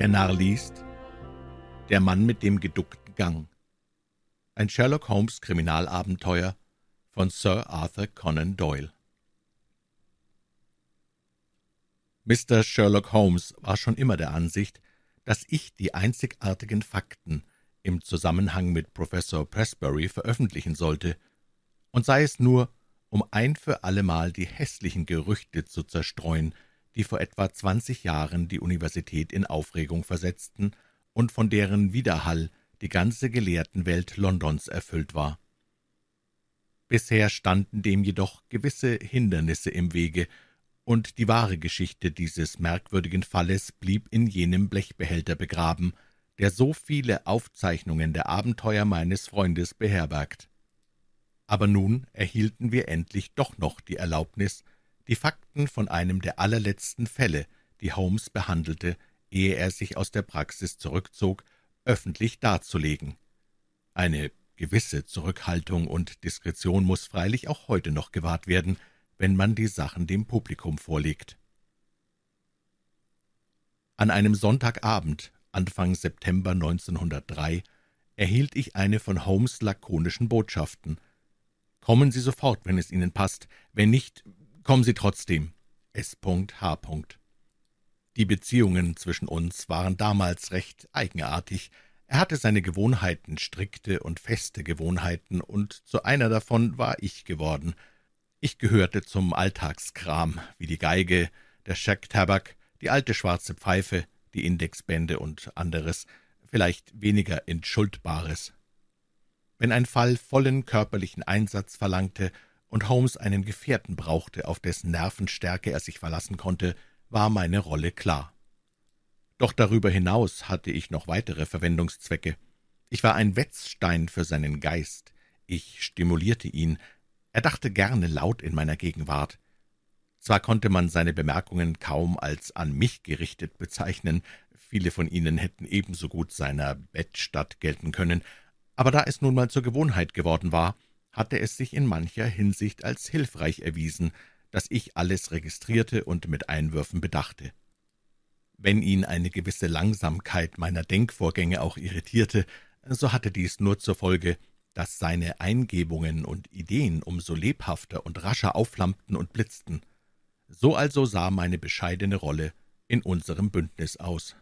Der Narr liest Der Mann mit dem geduckten Gang. Ein Sherlock Holmes Kriminalabenteuer von Sir Arthur Conan Doyle. Mr. Sherlock Holmes war schon immer der Ansicht, dass ich die einzigartigen Fakten im Zusammenhang mit Professor Presbury veröffentlichen sollte, und sei es nur, um ein für allemal die hässlichen Gerüchte zu zerstreuen, die vor etwa zwanzig Jahren die Universität in Aufregung versetzten und von deren Widerhall die ganze Gelehrtenwelt Londons erfüllt war. Bisher standen dem jedoch gewisse Hindernisse im Wege, und die wahre Geschichte dieses merkwürdigen Falles blieb in jenem Blechbehälter begraben, der so viele Aufzeichnungen der Abenteuer meines Freundes beherbergt. Aber nun erhielten wir endlich doch noch die Erlaubnis, die Fakten von einem der allerletzten Fälle, die Holmes behandelte, ehe er sich aus der Praxis zurückzog, öffentlich darzulegen. Eine gewisse Zurückhaltung und Diskretion muss freilich auch heute noch gewahrt werden, wenn man die Sachen dem Publikum vorlegt. An einem Sonntagabend, Anfang September 1903, erhielt ich eine von Holmes lakonischen Botschaften. Kommen Sie sofort, wenn es Ihnen passt, wenn nicht, Kommen Sie trotzdem. S.H. Die Beziehungen zwischen uns waren damals recht eigenartig. Er hatte seine Gewohnheiten, strikte und feste Gewohnheiten, und zu einer davon war ich geworden. Ich gehörte zum Alltagskram, wie die Geige, der Schecktabak, die alte schwarze Pfeife, die Indexbände und anderes, vielleicht weniger Entschuldbares. Wenn ein Fall vollen körperlichen Einsatz verlangte und Holmes einen Gefährten brauchte, auf dessen Nervenstärke er sich verlassen konnte, war meine Rolle klar. Doch darüber hinaus hatte ich noch weitere Verwendungszwecke. Ich war ein Wetzstein für seinen Geist, ich stimulierte ihn, er dachte gerne laut in meiner Gegenwart. Zwar konnte man seine Bemerkungen kaum als an mich gerichtet bezeichnen, viele von ihnen hätten ebenso gut seiner Bettstatt gelten können, aber da es nun mal zur Gewohnheit geworden war, hatte es sich in mancher Hinsicht als hilfreich erwiesen, dass ich alles registrierte und mit Einwürfen bedachte. Wenn ihn eine gewisse Langsamkeit meiner Denkvorgänge auch irritierte, so hatte dies nur zur Folge, dass seine Eingebungen und Ideen umso lebhafter und rascher aufflammten und blitzten. So also sah meine bescheidene Rolle in unserem Bündnis aus.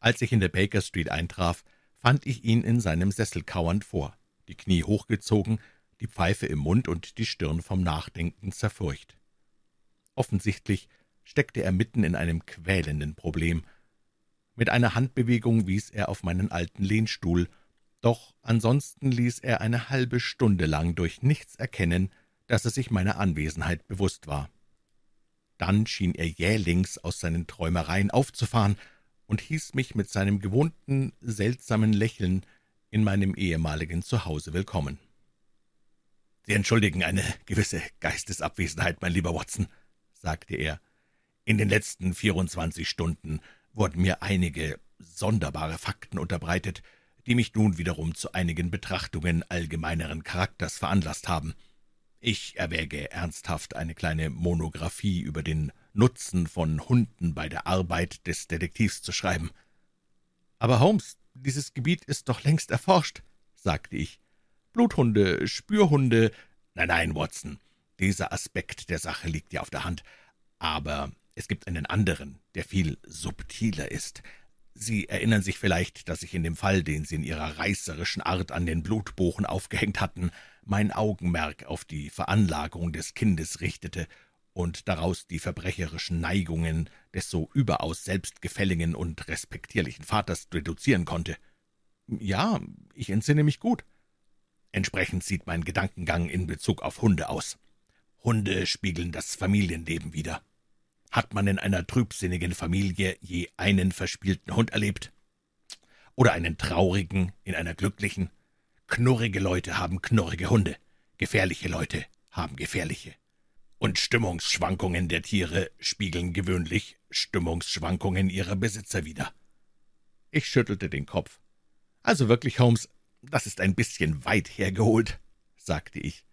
Als ich in der Baker Street eintraf, fand ich ihn in seinem Sessel kauernd vor die Knie hochgezogen, die Pfeife im Mund und die Stirn vom Nachdenken zerfurcht. Offensichtlich steckte er mitten in einem quälenden Problem. Mit einer Handbewegung wies er auf meinen alten Lehnstuhl, doch ansonsten ließ er eine halbe Stunde lang durch nichts erkennen, dass er sich meiner Anwesenheit bewusst war. Dann schien er jählings aus seinen Träumereien aufzufahren und hieß mich mit seinem gewohnten, seltsamen Lächeln in meinem ehemaligen Zuhause willkommen. Sie entschuldigen eine gewisse Geistesabwesenheit, mein lieber Watson, sagte er. In den letzten 24 Stunden wurden mir einige sonderbare Fakten unterbreitet, die mich nun wiederum zu einigen Betrachtungen allgemeineren Charakters veranlasst haben. Ich erwäge ernsthaft eine kleine Monographie über den Nutzen von Hunden bei der Arbeit des Detektivs zu schreiben. Aber Holmes dieses Gebiet ist doch längst erforscht«, sagte ich. »Bluthunde, Spürhunde...« »Nein, nein, Watson, dieser Aspekt der Sache liegt dir auf der Hand. Aber es gibt einen anderen, der viel subtiler ist. Sie erinnern sich vielleicht, dass ich in dem Fall, den Sie in Ihrer reißerischen Art an den Blutbochen aufgehängt hatten, mein Augenmerk auf die Veranlagung des Kindes richtete und daraus die verbrecherischen Neigungen des so überaus selbstgefälligen und respektierlichen Vaters reduzieren konnte. Ja, ich entsinne mich gut. Entsprechend sieht mein Gedankengang in Bezug auf Hunde aus. Hunde spiegeln das Familienleben wider. Hat man in einer trübsinnigen Familie je einen verspielten Hund erlebt? Oder einen traurigen in einer glücklichen? Knurrige Leute haben knurrige Hunde, gefährliche Leute haben gefährliche und Stimmungsschwankungen der Tiere spiegeln gewöhnlich Stimmungsschwankungen ihrer Besitzer wider. Ich schüttelte den Kopf. »Also wirklich, Holmes, das ist ein bisschen weit hergeholt«, sagte ich.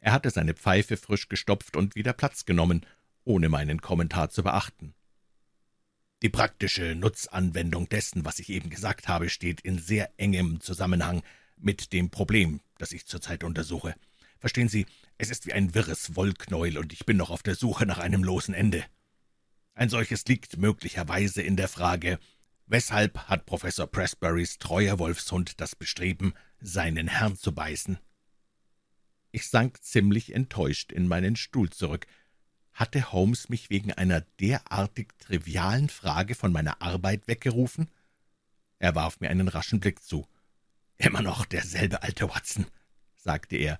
Er hatte seine Pfeife frisch gestopft und wieder Platz genommen, ohne meinen Kommentar zu beachten. Die praktische Nutzanwendung dessen, was ich eben gesagt habe, steht in sehr engem Zusammenhang mit dem Problem, das ich zurzeit untersuche. Verstehen Sie, es ist wie ein wirres Wollknäuel, und ich bin noch auf der Suche nach einem losen Ende. Ein solches liegt möglicherweise in der Frage, weshalb hat Professor Presburys treuer Wolfshund das Bestreben, seinen Herrn zu beißen? Ich sank ziemlich enttäuscht in meinen Stuhl zurück. Hatte Holmes mich wegen einer derartig trivialen Frage von meiner Arbeit weggerufen? Er warf mir einen raschen Blick zu. Immer noch derselbe alte Watson, sagte er.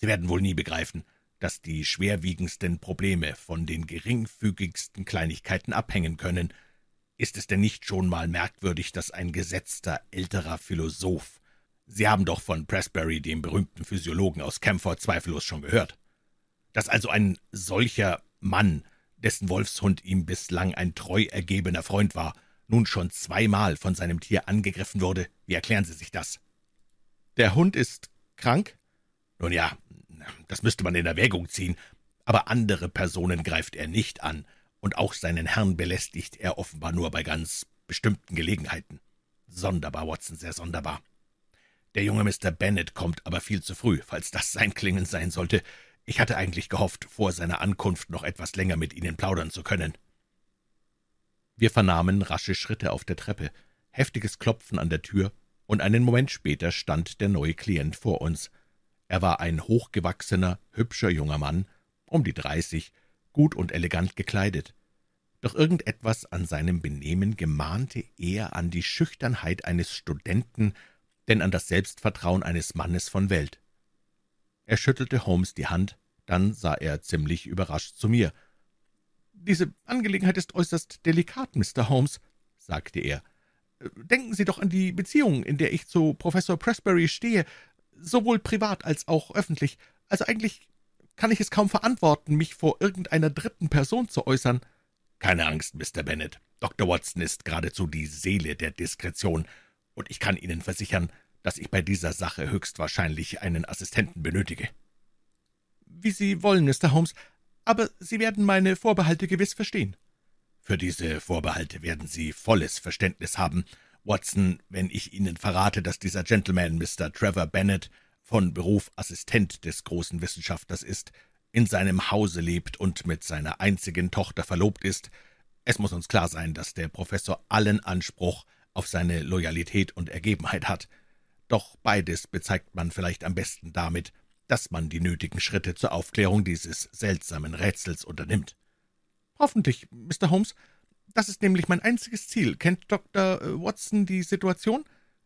Sie werden wohl nie begreifen, dass die schwerwiegendsten Probleme von den geringfügigsten Kleinigkeiten abhängen können. Ist es denn nicht schon mal merkwürdig, dass ein gesetzter älterer Philosoph Sie haben doch von Presbury, dem berühmten Physiologen aus Camford, zweifellos schon gehört. Dass also ein solcher Mann, dessen Wolfshund ihm bislang ein treu ergebener Freund war, nun schon zweimal von seinem Tier angegriffen wurde, wie erklären Sie sich das? Der Hund ist krank? Nun ja, das müsste man in Erwägung ziehen, aber andere Personen greift er nicht an, und auch seinen Herrn belästigt er offenbar nur bei ganz bestimmten Gelegenheiten. Sonderbar, Watson, sehr sonderbar. Der junge Mr. Bennet kommt aber viel zu früh, falls das sein Klingen sein sollte. Ich hatte eigentlich gehofft, vor seiner Ankunft noch etwas länger mit Ihnen plaudern zu können. Wir vernahmen rasche Schritte auf der Treppe, heftiges Klopfen an der Tür, und einen Moment später stand der neue Klient vor uns. Er war ein hochgewachsener, hübscher junger Mann, um die dreißig, gut und elegant gekleidet. Doch irgendetwas an seinem Benehmen gemahnte eher an die Schüchternheit eines Studenten, denn an das Selbstvertrauen eines Mannes von Welt. Er schüttelte Holmes die Hand, dann sah er ziemlich überrascht zu mir. »Diese Angelegenheit ist äußerst delikat, Mr. Holmes«, sagte er. »Denken Sie doch an die Beziehung, in der ich zu Professor Presbury stehe sowohl privat als auch öffentlich. Also eigentlich kann ich es kaum verantworten, mich vor irgendeiner dritten Person zu äußern. Keine Angst, Mr. Bennet. Dr. Watson ist geradezu die Seele der Diskretion, und ich kann Ihnen versichern, dass ich bei dieser Sache höchstwahrscheinlich einen Assistenten benötige. Wie Sie wollen, Mr. Holmes, aber Sie werden meine Vorbehalte gewiss verstehen. Für diese Vorbehalte werden Sie volles Verständnis haben, Watson, wenn ich Ihnen verrate, dass dieser Gentleman, Mr. Trevor Bennett, von Beruf Assistent des großen Wissenschaftlers ist, in seinem Hause lebt und mit seiner einzigen Tochter verlobt ist. Es muss uns klar sein, dass der Professor allen Anspruch auf seine Loyalität und Ergebenheit hat. Doch beides bezeigt man vielleicht am besten damit, dass man die nötigen Schritte zur Aufklärung dieses seltsamen Rätsels unternimmt. Hoffentlich, Mr. Holmes, das ist nämlich mein einziges Ziel. Kennt Dr. Äh, Watson die Situation?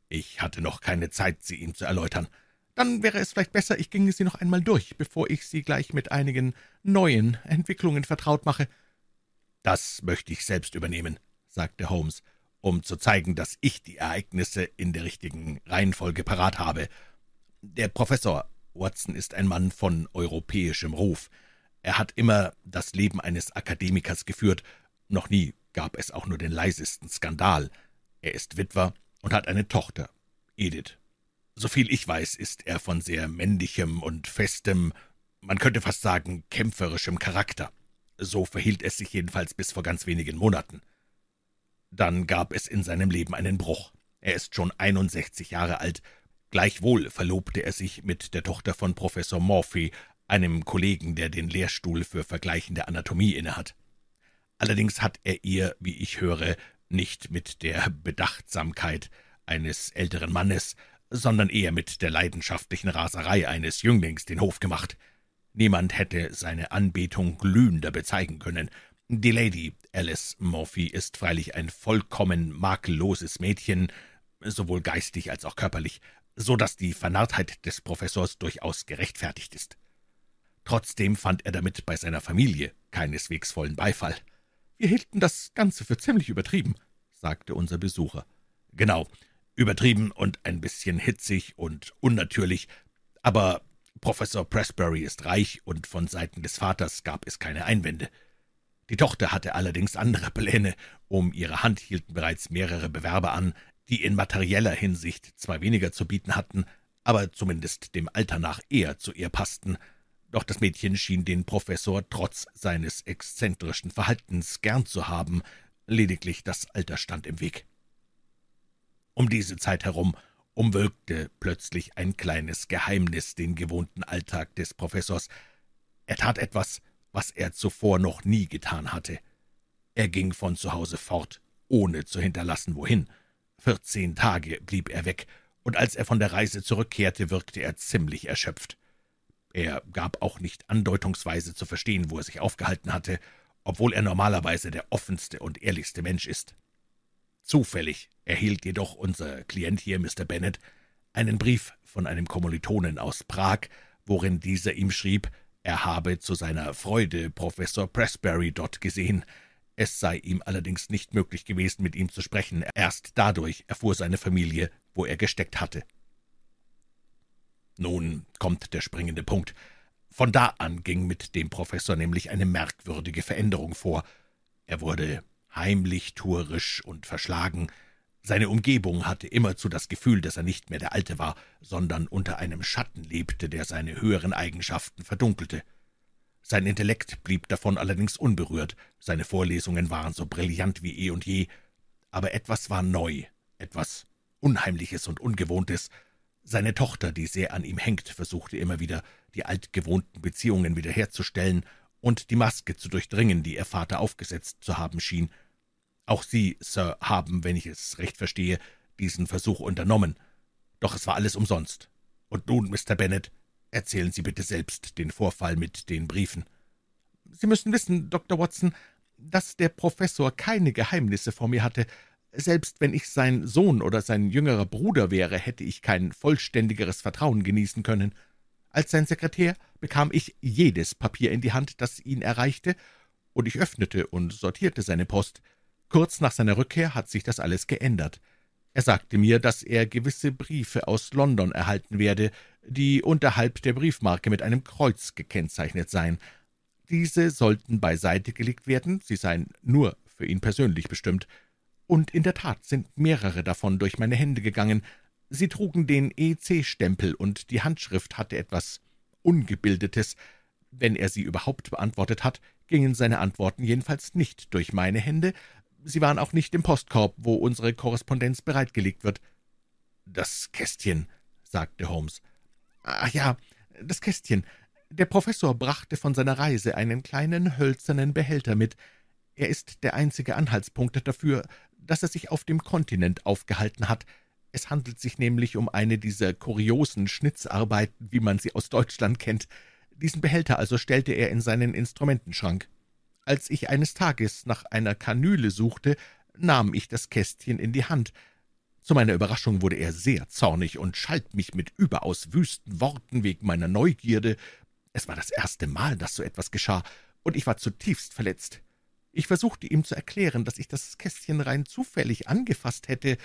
Ich hatte noch keine Zeit, sie ihm zu erläutern. Dann wäre es vielleicht besser, ich ginge sie noch einmal durch, bevor ich sie gleich mit einigen neuen Entwicklungen vertraut mache. Das möchte ich selbst übernehmen, sagte Holmes, um zu zeigen, dass ich die Ereignisse in der richtigen Reihenfolge parat habe. Der Professor Watson ist ein Mann von europäischem Ruf. Er hat immer das Leben eines Akademikers geführt, noch nie gab es auch nur den leisesten Skandal. Er ist Witwer und hat eine Tochter, Edith. Soviel ich weiß, ist er von sehr männlichem und festem, man könnte fast sagen kämpferischem Charakter. So verhielt es sich jedenfalls bis vor ganz wenigen Monaten. Dann gab es in seinem Leben einen Bruch. Er ist schon 61 Jahre alt. Gleichwohl verlobte er sich mit der Tochter von Professor Morphy, einem Kollegen, der den Lehrstuhl für vergleichende Anatomie innehat. Allerdings hat er ihr, wie ich höre, nicht mit der Bedachtsamkeit eines älteren Mannes, sondern eher mit der leidenschaftlichen Raserei eines Jünglings den Hof gemacht. Niemand hätte seine Anbetung glühender bezeigen können. Die Lady Alice Morphy ist freilich ein vollkommen makelloses Mädchen, sowohl geistig als auch körperlich, so dass die Vernarrtheit des Professors durchaus gerechtfertigt ist. Trotzdem fand er damit bei seiner Familie keineswegs vollen Beifall. Wir hielten das Ganze für ziemlich übertrieben«, sagte unser Besucher. »Genau, übertrieben und ein bisschen hitzig und unnatürlich, aber Professor Presbury ist reich und von Seiten des Vaters gab es keine Einwände. Die Tochter hatte allerdings andere Pläne. Um ihre Hand hielten bereits mehrere Bewerber an, die in materieller Hinsicht zwar weniger zu bieten hatten, aber zumindest dem Alter nach eher zu ihr passten. Doch das Mädchen schien den Professor trotz seines exzentrischen Verhaltens gern zu haben, lediglich das Alter stand im Weg. Um diese Zeit herum umwölkte plötzlich ein kleines Geheimnis den gewohnten Alltag des Professors. Er tat etwas, was er zuvor noch nie getan hatte. Er ging von zu Hause fort, ohne zu hinterlassen, wohin. Vierzehn Tage blieb er weg, und als er von der Reise zurückkehrte, wirkte er ziemlich erschöpft. Er gab auch nicht andeutungsweise zu verstehen, wo er sich aufgehalten hatte, obwohl er normalerweise der offenste und ehrlichste Mensch ist. Zufällig erhielt jedoch unser Klient hier, Mr. Bennett, einen Brief von einem Kommilitonen aus Prag, worin dieser ihm schrieb, er habe zu seiner Freude Professor Presbury dort gesehen. Es sei ihm allerdings nicht möglich gewesen, mit ihm zu sprechen. Erst dadurch erfuhr seine Familie, wo er gesteckt hatte. Nun kommt der springende Punkt. Von da an ging mit dem Professor nämlich eine merkwürdige Veränderung vor. Er wurde heimlich, tuerisch und verschlagen. Seine Umgebung hatte immerzu das Gefühl, dass er nicht mehr der Alte war, sondern unter einem Schatten lebte, der seine höheren Eigenschaften verdunkelte. Sein Intellekt blieb davon allerdings unberührt, seine Vorlesungen waren so brillant wie eh und je, aber etwas war neu, etwas Unheimliches und Ungewohntes, seine Tochter, die sehr an ihm hängt, versuchte immer wieder, die altgewohnten Beziehungen wiederherzustellen und die Maske zu durchdringen, die ihr Vater aufgesetzt zu haben schien. Auch Sie, Sir, haben, wenn ich es recht verstehe, diesen Versuch unternommen. Doch es war alles umsonst. Und nun, Mr. Bennet, erzählen Sie bitte selbst den Vorfall mit den Briefen. Sie müssen wissen, Dr. Watson, dass der Professor keine Geheimnisse vor mir hatte selbst wenn ich sein Sohn oder sein jüngerer Bruder wäre, hätte ich kein vollständigeres Vertrauen genießen können. Als sein Sekretär bekam ich jedes Papier in die Hand, das ihn erreichte, und ich öffnete und sortierte seine Post. Kurz nach seiner Rückkehr hat sich das alles geändert. Er sagte mir, dass er gewisse Briefe aus London erhalten werde, die unterhalb der Briefmarke mit einem Kreuz gekennzeichnet seien. Diese sollten beiseite gelegt werden, sie seien nur für ihn persönlich bestimmt und in der Tat sind mehrere davon durch meine Hände gegangen. Sie trugen den EC-Stempel, und die Handschrift hatte etwas Ungebildetes. Wenn er sie überhaupt beantwortet hat, gingen seine Antworten jedenfalls nicht durch meine Hände. Sie waren auch nicht im Postkorb, wo unsere Korrespondenz bereitgelegt wird. »Das Kästchen«, sagte Holmes. »Ach ja, das Kästchen. Der Professor brachte von seiner Reise einen kleinen hölzernen Behälter mit. Er ist der einzige Anhaltspunkt dafür, dass er sich auf dem Kontinent aufgehalten hat. Es handelt sich nämlich um eine dieser kuriosen Schnitzarbeiten, wie man sie aus Deutschland kennt. Diesen Behälter also stellte er in seinen Instrumentenschrank. Als ich eines Tages nach einer Kanüle suchte, nahm ich das Kästchen in die Hand. Zu meiner Überraschung wurde er sehr zornig und schalt mich mit überaus wüsten Worten wegen meiner Neugierde. Es war das erste Mal, dass so etwas geschah, und ich war zutiefst verletzt. Ich versuchte ihm zu erklären, dass ich das Kästchen rein zufällig angefasst hätte,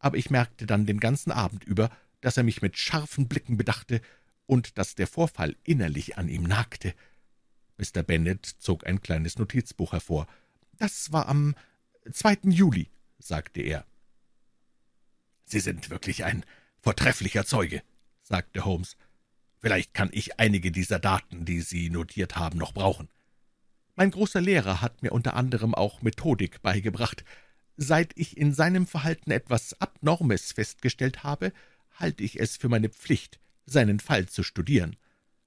aber ich merkte dann den ganzen Abend über, dass er mich mit scharfen Blicken bedachte und dass der Vorfall innerlich an ihm nagte. Mr. Bennet zog ein kleines Notizbuch hervor. »Das war am 2. Juli«, sagte er. »Sie sind wirklich ein vortrefflicher Zeuge«, sagte Holmes. »Vielleicht kann ich einige dieser Daten, die Sie notiert haben, noch brauchen. Mein großer Lehrer hat mir unter anderem auch Methodik beigebracht. Seit ich in seinem Verhalten etwas Abnormes festgestellt habe, halte ich es für meine Pflicht, seinen Fall zu studieren.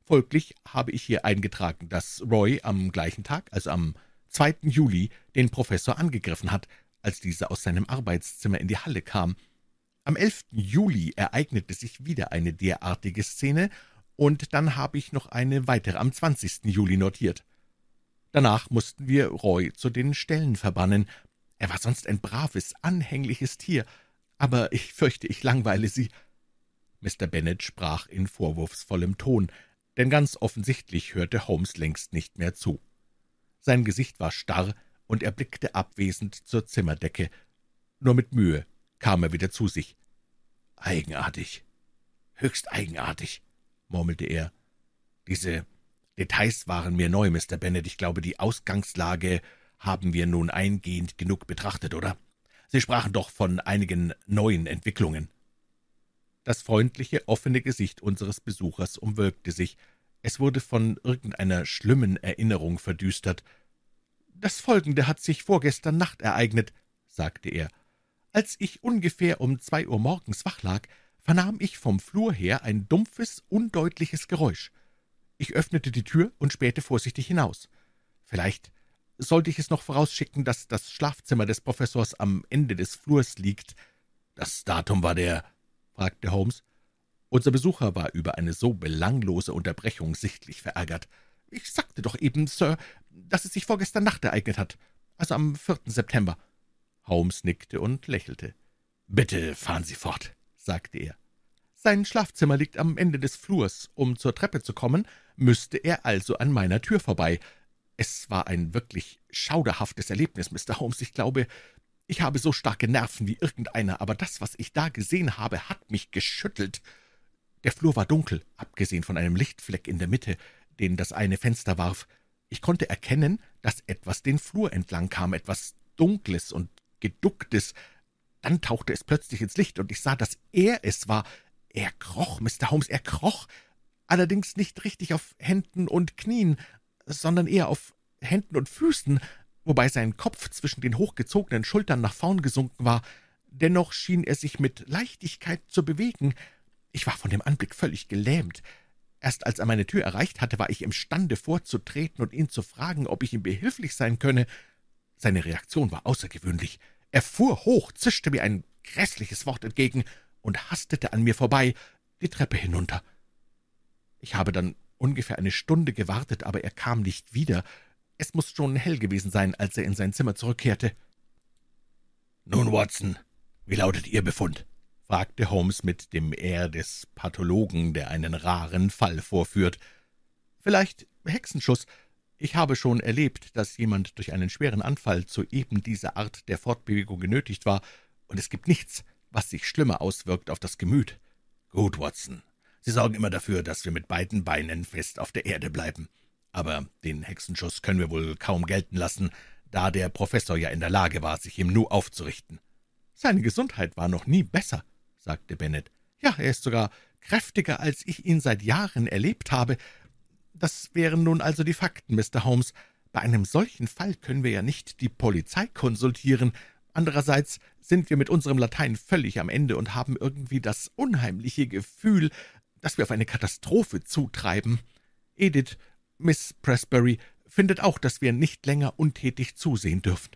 Folglich habe ich hier eingetragen, dass Roy am gleichen Tag, also am 2. Juli, den Professor angegriffen hat, als dieser aus seinem Arbeitszimmer in die Halle kam. Am 11. Juli ereignete sich wieder eine derartige Szene, und dann habe ich noch eine weitere am 20. Juli notiert. Danach mussten wir Roy zu den Ställen verbannen. Er war sonst ein braves, anhängliches Tier, aber ich fürchte, ich langweile Sie.« Mr. Bennet sprach in vorwurfsvollem Ton, denn ganz offensichtlich hörte Holmes längst nicht mehr zu. Sein Gesicht war starr, und er blickte abwesend zur Zimmerdecke. Nur mit Mühe kam er wieder zu sich. »Eigenartig, höchst eigenartig«, murmelte er. »Diese Details waren mir neu, Mr. Bennet. Ich glaube, die Ausgangslage haben wir nun eingehend genug betrachtet, oder? Sie sprachen doch von einigen neuen Entwicklungen.« Das freundliche, offene Gesicht unseres Besuchers umwölkte sich. Es wurde von irgendeiner schlimmen Erinnerung verdüstert. »Das Folgende hat sich vorgestern Nacht ereignet«, sagte er. »Als ich ungefähr um zwei Uhr morgens wach lag, vernahm ich vom Flur her ein dumpfes, undeutliches Geräusch. Ich öffnete die Tür und spähte vorsichtig hinaus. Vielleicht sollte ich es noch vorausschicken, dass das Schlafzimmer des Professors am Ende des Flurs liegt. Das Datum war der, fragte Holmes. Unser Besucher war über eine so belanglose Unterbrechung sichtlich verärgert. Ich sagte doch eben, Sir, dass es sich vorgestern Nacht ereignet hat, also am 4. September. Holmes nickte und lächelte. Bitte fahren Sie fort, sagte er. Sein Schlafzimmer liegt am Ende des Flurs. Um zur Treppe zu kommen, müsste er also an meiner Tür vorbei. Es war ein wirklich schauderhaftes Erlebnis, Mr. Holmes. Ich glaube, ich habe so starke Nerven wie irgendeiner, aber das, was ich da gesehen habe, hat mich geschüttelt. Der Flur war dunkel, abgesehen von einem Lichtfleck in der Mitte, den das eine Fenster warf. Ich konnte erkennen, dass etwas den Flur entlang kam, etwas Dunkles und Geducktes. Dann tauchte es plötzlich ins Licht, und ich sah, dass er es war, er kroch, Mr. Holmes, er kroch, allerdings nicht richtig auf Händen und Knien, sondern eher auf Händen und Füßen, wobei sein Kopf zwischen den hochgezogenen Schultern nach vorn gesunken war. Dennoch schien er sich mit Leichtigkeit zu bewegen. Ich war von dem Anblick völlig gelähmt. Erst als er meine Tür erreicht hatte, war ich imstande vorzutreten und ihn zu fragen, ob ich ihm behilflich sein könne. Seine Reaktion war außergewöhnlich. Er fuhr hoch, zischte mir ein grässliches Wort entgegen und hastete an mir vorbei die Treppe hinunter. Ich habe dann ungefähr eine Stunde gewartet, aber er kam nicht wieder. Es muss schon hell gewesen sein, als er in sein Zimmer zurückkehrte. »Nun, Watson, wie lautet Ihr Befund?« fragte Holmes mit dem Air des Pathologen, der einen raren Fall vorführt. »Vielleicht Hexenschuss. Ich habe schon erlebt, dass jemand durch einen schweren Anfall zu eben dieser Art der Fortbewegung genötigt war, und es gibt nichts, was sich schlimmer auswirkt auf das Gemüt. Gut, Watson, Sie sorgen immer dafür, dass wir mit beiden Beinen fest auf der Erde bleiben. Aber den Hexenschuss können wir wohl kaum gelten lassen, da der Professor ja in der Lage war, sich im Nu aufzurichten. Seine Gesundheit war noch nie besser, sagte Bennett. Ja, er ist sogar kräftiger, als ich ihn seit Jahren erlebt habe. Das wären nun also die Fakten, Mr. Holmes. Bei einem solchen Fall können wir ja nicht die Polizei konsultieren, Andererseits sind wir mit unserem Latein völlig am Ende und haben irgendwie das unheimliche Gefühl, dass wir auf eine Katastrophe zutreiben. Edith, Miss Presbury, findet auch, dass wir nicht länger untätig zusehen dürfen.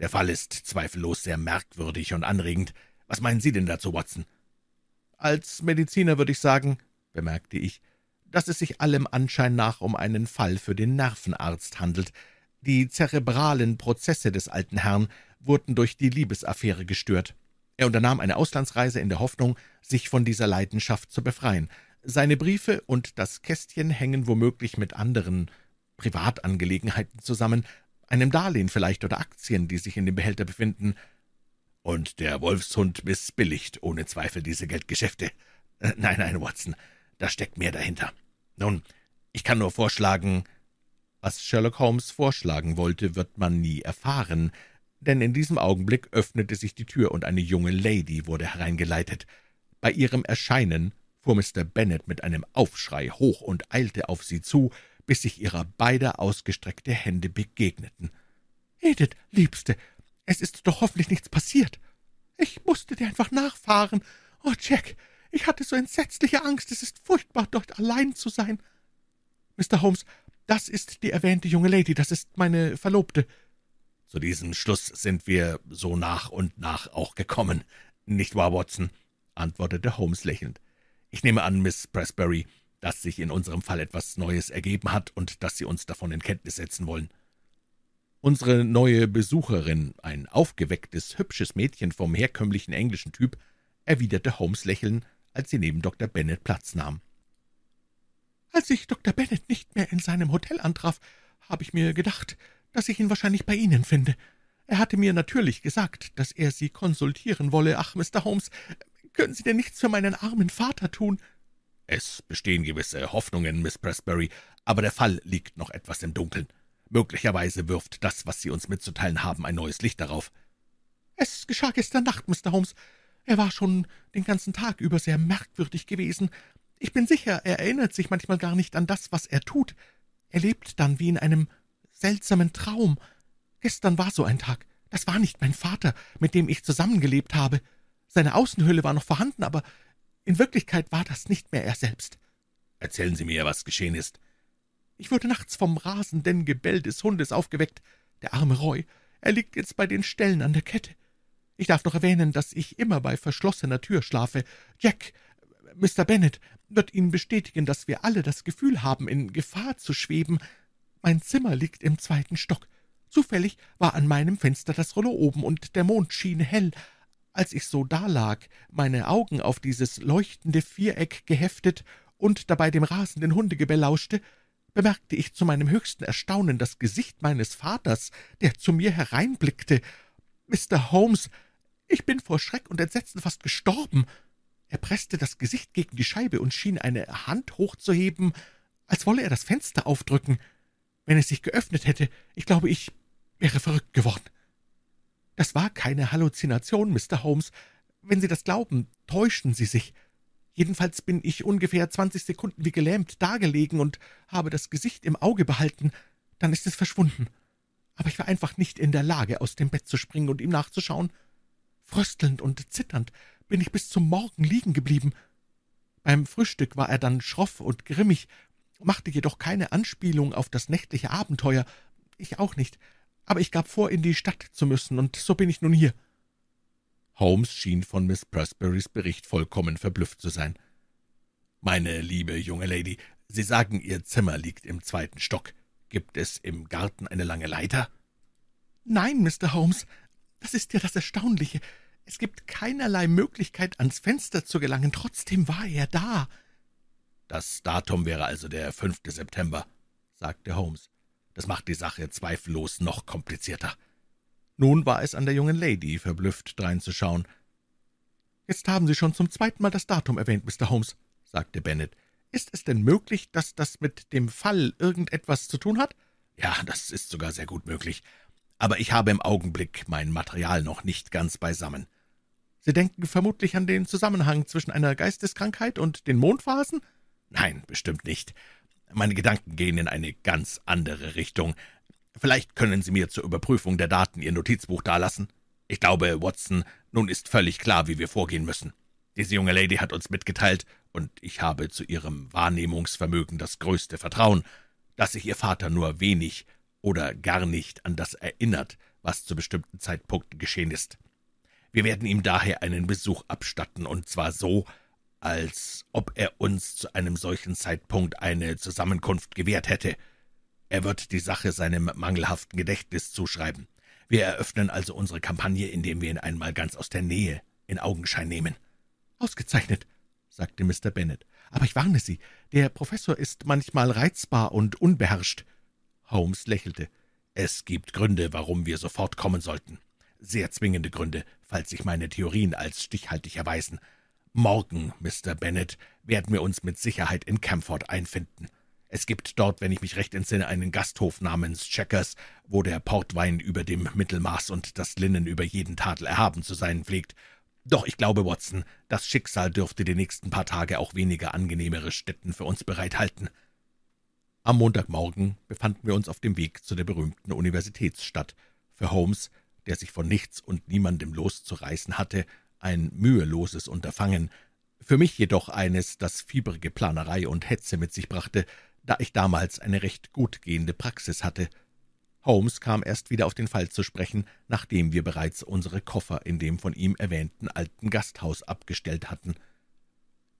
Der Fall ist zweifellos sehr merkwürdig und anregend. Was meinen Sie denn dazu, Watson? Als Mediziner würde ich sagen, bemerkte ich, dass es sich allem Anschein nach um einen Fall für den Nervenarzt handelt. Die zerebralen Prozesse des alten Herrn wurden durch die Liebesaffäre gestört. Er unternahm eine Auslandsreise in der Hoffnung, sich von dieser Leidenschaft zu befreien. Seine Briefe und das Kästchen hängen womöglich mit anderen Privatangelegenheiten zusammen, einem Darlehen vielleicht oder Aktien, die sich in dem Behälter befinden. Und der Wolfshund missbilligt ohne Zweifel diese Geldgeschäfte. Äh, nein, nein, Watson, da steckt mehr dahinter. Nun, ich kann nur vorschlagen, was Sherlock Holmes vorschlagen wollte, wird man nie erfahren, denn in diesem Augenblick öffnete sich die Tür, und eine junge Lady wurde hereingeleitet. Bei ihrem Erscheinen fuhr Mr. Bennet mit einem Aufschrei hoch und eilte auf sie zu, bis sich ihrer beider ausgestreckte Hände begegneten. »Edith, Liebste, es ist doch hoffentlich nichts passiert. Ich musste dir einfach nachfahren. Oh, Jack, ich hatte so entsetzliche Angst, es ist furchtbar, dort allein zu sein.« »Mr. Holmes, das ist die erwähnte junge Lady, das ist meine Verlobte.« zu diesem Schluss sind wir so nach und nach auch gekommen. Nicht wahr, Watson? antwortete Holmes lächelnd. Ich nehme an, Miss Presbury, dass sich in unserem Fall etwas Neues ergeben hat und dass Sie uns davon in Kenntnis setzen wollen. Unsere neue Besucherin, ein aufgewecktes, hübsches Mädchen vom herkömmlichen englischen Typ, erwiderte Holmes lächelnd, als sie neben Dr. Bennett Platz nahm. Als ich Dr. Bennett nicht mehr in seinem Hotel antraf, habe ich mir gedacht, dass ich ihn wahrscheinlich bei Ihnen finde. Er hatte mir natürlich gesagt, dass er Sie konsultieren wolle. Ach, Mr. Holmes, können Sie denn nichts für meinen armen Vater tun?« »Es bestehen gewisse Hoffnungen, Miss Presbury, aber der Fall liegt noch etwas im Dunkeln. Möglicherweise wirft das, was Sie uns mitzuteilen haben, ein neues Licht darauf.« »Es geschah gestern Nacht, Mr. Holmes. Er war schon den ganzen Tag über sehr merkwürdig gewesen. Ich bin sicher, er erinnert sich manchmal gar nicht an das, was er tut. Er lebt dann wie in einem seltsamen Traum. Gestern war so ein Tag. Das war nicht mein Vater, mit dem ich zusammengelebt habe. Seine Außenhülle war noch vorhanden, aber in Wirklichkeit war das nicht mehr er selbst. Erzählen Sie mir, was geschehen ist. Ich wurde nachts vom rasenden Gebell des Hundes aufgeweckt. Der arme Roy, er liegt jetzt bei den Stellen an der Kette. Ich darf noch erwähnen, dass ich immer bei verschlossener Tür schlafe. Jack, Mr. Bennet, wird Ihnen bestätigen, dass wir alle das Gefühl haben, in Gefahr zu schweben, mein Zimmer liegt im zweiten Stock. Zufällig war an meinem Fenster das Rollo oben, und der Mond schien hell. Als ich so dalag, meine Augen auf dieses leuchtende Viereck geheftet und dabei dem rasenden Hundegebell lauschte, bemerkte ich zu meinem höchsten Erstaunen das Gesicht meines Vaters, der zu mir hereinblickte. Mr. Holmes, ich bin vor Schreck und Entsetzen fast gestorben. Er presste das Gesicht gegen die Scheibe und schien eine Hand hochzuheben, als wolle er das Fenster aufdrücken. Wenn es sich geöffnet hätte, ich glaube, ich wäre verrückt geworden. Das war keine Halluzination, Mr. Holmes. Wenn Sie das glauben, täuschen Sie sich. Jedenfalls bin ich ungefähr zwanzig Sekunden wie gelähmt dagelegen und habe das Gesicht im Auge behalten. Dann ist es verschwunden. Aber ich war einfach nicht in der Lage, aus dem Bett zu springen und ihm nachzuschauen. Fröstelnd und zitternd bin ich bis zum Morgen liegen geblieben. Beim Frühstück war er dann schroff und grimmig machte jedoch keine Anspielung auf das nächtliche Abenteuer. Ich auch nicht. Aber ich gab vor, in die Stadt zu müssen, und so bin ich nun hier.« Holmes schien von Miss Presburys Bericht vollkommen verblüfft zu sein. »Meine liebe junge Lady, Sie sagen, Ihr Zimmer liegt im zweiten Stock. Gibt es im Garten eine lange Leiter?« »Nein, Mr. Holmes, das ist ja das Erstaunliche. Es gibt keinerlei Möglichkeit, ans Fenster zu gelangen, trotzdem war er da. »Das Datum wäre also der 5. September«, sagte Holmes. »Das macht die Sache zweifellos noch komplizierter.« Nun war es an der jungen Lady, verblüfft dreinzuschauen. »Jetzt haben Sie schon zum zweiten Mal das Datum erwähnt, Mr. Holmes«, sagte Bennett. »Ist es denn möglich, dass das mit dem Fall irgendetwas zu tun hat?« »Ja, das ist sogar sehr gut möglich. Aber ich habe im Augenblick mein Material noch nicht ganz beisammen.« »Sie denken vermutlich an den Zusammenhang zwischen einer Geisteskrankheit und den Mondphasen?« Nein, bestimmt nicht. Meine Gedanken gehen in eine ganz andere Richtung. Vielleicht können Sie mir zur Überprüfung der Daten Ihr Notizbuch dalassen. Ich glaube, Watson, nun ist völlig klar, wie wir vorgehen müssen. Diese junge Lady hat uns mitgeteilt, und ich habe zu ihrem Wahrnehmungsvermögen das größte Vertrauen, dass sich ihr Vater nur wenig oder gar nicht an das erinnert, was zu bestimmten Zeitpunkten geschehen ist. Wir werden ihm daher einen Besuch abstatten, und zwar so, als ob er uns zu einem solchen Zeitpunkt eine Zusammenkunft gewährt hätte. Er wird die Sache seinem mangelhaften Gedächtnis zuschreiben. Wir eröffnen also unsere Kampagne, indem wir ihn einmal ganz aus der Nähe in Augenschein nehmen. Ausgezeichnet, sagte Mr. Bennet. Aber ich warne Sie, der Professor ist manchmal reizbar und unbeherrscht. Holmes lächelte. Es gibt Gründe, warum wir sofort kommen sollten. Sehr zwingende Gründe, falls sich meine Theorien als stichhaltig erweisen. Morgen, Mr. Bennet, werden wir uns mit Sicherheit in Camford einfinden. Es gibt dort, wenn ich mich recht entsinne, einen Gasthof namens Checkers, wo der Portwein über dem Mittelmaß und das Linnen über jeden Tadel erhaben zu sein pflegt. Doch ich glaube, Watson, das Schicksal dürfte die nächsten paar Tage auch weniger angenehmere Stätten für uns bereithalten. Am Montagmorgen befanden wir uns auf dem Weg zu der berühmten Universitätsstadt. Für Holmes, der sich von nichts und niemandem loszureißen hatte, ein müheloses Unterfangen, für mich jedoch eines, das fiebrige Planerei und Hetze mit sich brachte, da ich damals eine recht gut gehende Praxis hatte. Holmes kam erst wieder auf den Fall zu sprechen, nachdem wir bereits unsere Koffer in dem von ihm erwähnten alten Gasthaus abgestellt hatten.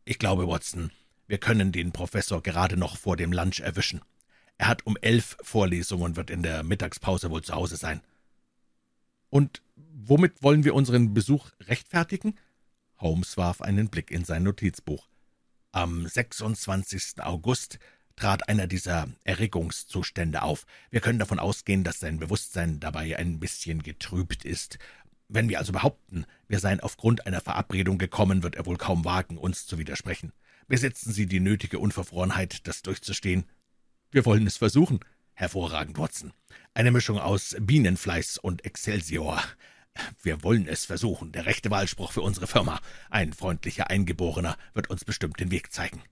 »Ich glaube, Watson, wir können den Professor gerade noch vor dem Lunch erwischen. Er hat um elf Vorlesungen und wird in der Mittagspause wohl zu Hause sein.« »Und Womit wollen wir unseren Besuch rechtfertigen?« Holmes warf einen Blick in sein Notizbuch. »Am 26. August trat einer dieser Erregungszustände auf. Wir können davon ausgehen, dass sein Bewusstsein dabei ein bisschen getrübt ist. Wenn wir also behaupten, wir seien aufgrund einer Verabredung gekommen, wird er wohl kaum wagen, uns zu widersprechen. Besitzen Sie die nötige Unverfrorenheit, das durchzustehen? Wir wollen es versuchen. Hervorragend, Watson. Eine Mischung aus Bienenfleiß und Excelsior. Wir wollen es versuchen, der rechte Wahlspruch für unsere Firma. Ein freundlicher Eingeborener wird uns bestimmt den Weg zeigen.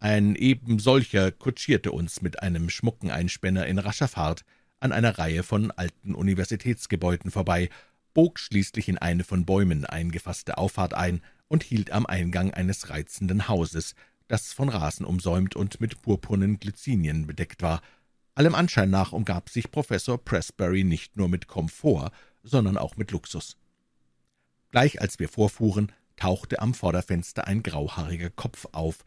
Ein eben solcher kutschierte uns mit einem schmucken Einspänner in rascher Fahrt an einer Reihe von alten Universitätsgebäuden vorbei, bog schließlich in eine von Bäumen eingefasste Auffahrt ein und hielt am Eingang eines reizenden Hauses, das von Rasen umsäumt und mit purpurnen Glycinien bedeckt war. Allem Anschein nach umgab sich Professor Presbury nicht nur mit Komfort, sondern auch mit Luxus. Gleich als wir vorfuhren, tauchte am Vorderfenster ein grauhaariger Kopf auf,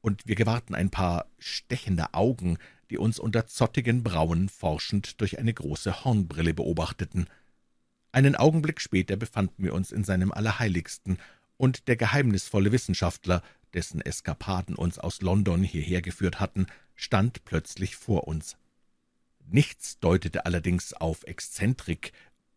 und wir gewahrten ein paar stechende Augen, die uns unter zottigen Brauen forschend durch eine große Hornbrille beobachteten. Einen Augenblick später befanden wir uns in seinem Allerheiligsten, und der geheimnisvolle Wissenschaftler, dessen Eskapaden uns aus London hierher geführt hatten, stand plötzlich vor uns. Nichts deutete allerdings auf Exzentrik,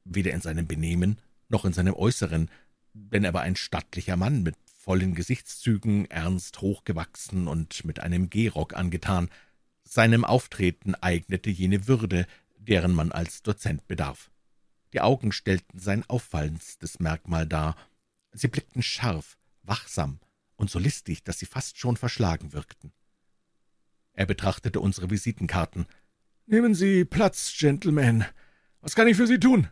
weder in seinem Benehmen noch in seinem Äußeren, denn er war ein stattlicher Mann mit vollen Gesichtszügen, ernst hochgewachsen und mit einem Gehrock angetan. Seinem Auftreten eignete jene Würde, deren man als Dozent bedarf. Die Augen stellten sein auffallendstes Merkmal dar. Sie blickten scharf, wachsam und so listig, dass sie fast schon verschlagen wirkten. Er betrachtete unsere Visitenkarten. »Nehmen Sie Platz, Gentlemen. Was kann ich für Sie tun?«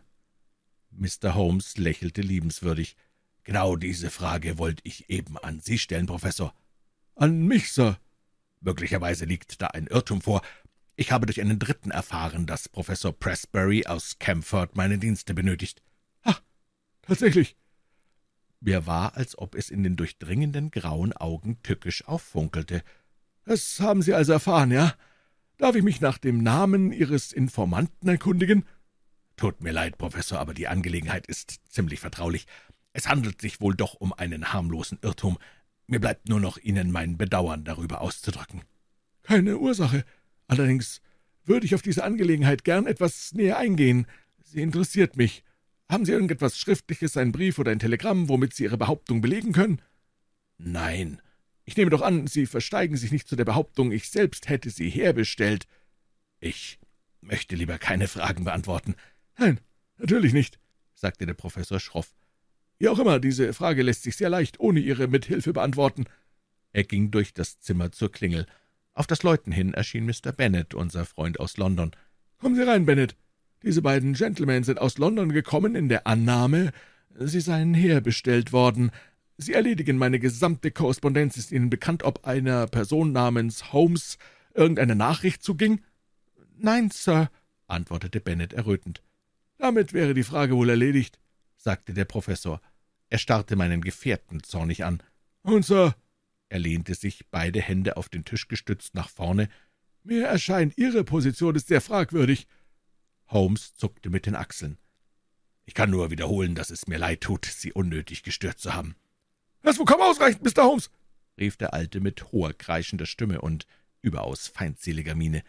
Mr. Holmes lächelte liebenswürdig. »Genau diese Frage wollte ich eben an Sie stellen, Professor.« »An mich, Sir?« »Möglicherweise liegt da ein Irrtum vor. Ich habe durch einen Dritten erfahren, dass Professor Presbury aus Camford meine Dienste benötigt.« »Ah, tatsächlich?« Mir war, als ob es in den durchdringenden grauen Augen tückisch auffunkelte. »Das haben Sie also erfahren, ja? Darf ich mich nach dem Namen Ihres Informanten erkundigen?« Tut mir leid, Professor, aber die Angelegenheit ist ziemlich vertraulich. Es handelt sich wohl doch um einen harmlosen Irrtum. Mir bleibt nur noch, Ihnen mein Bedauern darüber auszudrücken. Keine Ursache. Allerdings würde ich auf diese Angelegenheit gern etwas näher eingehen. Sie interessiert mich. Haben Sie irgendetwas Schriftliches, einen Brief oder ein Telegramm, womit Sie Ihre Behauptung belegen können? Nein. Ich nehme doch an, Sie versteigen sich nicht zu der Behauptung, ich selbst hätte Sie herbestellt. Ich möchte lieber keine Fragen beantworten. »Nein, natürlich nicht«, sagte der Professor schroff. »Wie auch immer, diese Frage lässt sich sehr leicht ohne Ihre Mithilfe beantworten.« Er ging durch das Zimmer zur Klingel. Auf das Läuten hin erschien Mr. Bennet, unser Freund aus London. »Kommen Sie rein, Bennet. Diese beiden Gentlemen sind aus London gekommen in der Annahme, sie seien herbestellt worden. Sie erledigen meine gesamte Korrespondenz. Ist Ihnen bekannt, ob einer Person namens Holmes irgendeine Nachricht zuging?« »Nein, Sir«, antwortete Bennet errötend. Damit wäre die Frage wohl erledigt, sagte der Professor. Er starrte meinen Gefährten zornig an. Und Sir, er lehnte sich, beide Hände auf den Tisch gestützt, nach vorne. Mir erscheint, Ihre Position ist sehr fragwürdig. Holmes zuckte mit den Achseln. Ich kann nur wiederholen, dass es mir leid tut, Sie unnötig gestört zu haben. Das vollkommen ausreichend, Mr. Holmes, rief der Alte mit hoher, kreischender Stimme und überaus feindseliger Miene.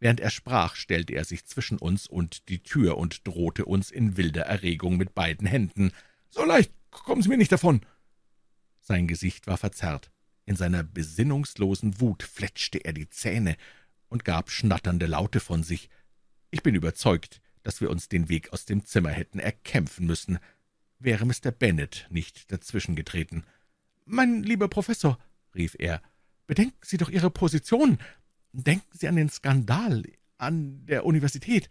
Während er sprach, stellte er sich zwischen uns und die Tür und drohte uns in wilder Erregung mit beiden Händen. »So leicht kommen Sie mir nicht davon!« Sein Gesicht war verzerrt. In seiner besinnungslosen Wut fletschte er die Zähne und gab schnatternde Laute von sich. Ich bin überzeugt, dass wir uns den Weg aus dem Zimmer hätten erkämpfen müssen, wäre Mr. Bennet nicht dazwischengetreten. »Mein lieber Professor«, rief er, »bedenken Sie doch Ihre Position. Denken Sie an den Skandal an der Universität.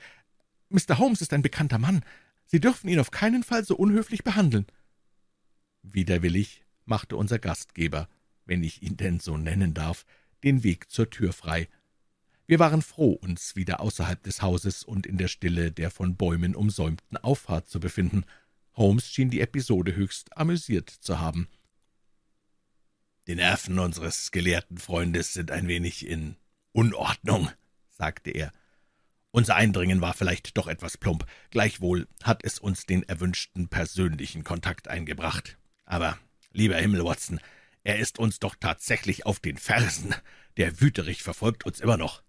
Mr. Holmes ist ein bekannter Mann. Sie dürfen ihn auf keinen Fall so unhöflich behandeln. Widerwillig machte unser Gastgeber, wenn ich ihn denn so nennen darf, den Weg zur Tür frei. Wir waren froh, uns wieder außerhalb des Hauses und in der Stille der von Bäumen umsäumten Auffahrt zu befinden. Holmes schien die Episode höchst amüsiert zu haben. Die Nerven unseres gelehrten Freundes sind ein wenig in Unordnung, sagte er. Unser Eindringen war vielleicht doch etwas plump, gleichwohl hat es uns den erwünschten persönlichen Kontakt eingebracht. Aber, lieber Himmel, Watson, er ist uns doch tatsächlich auf den Fersen. Der Wüterich verfolgt uns immer noch.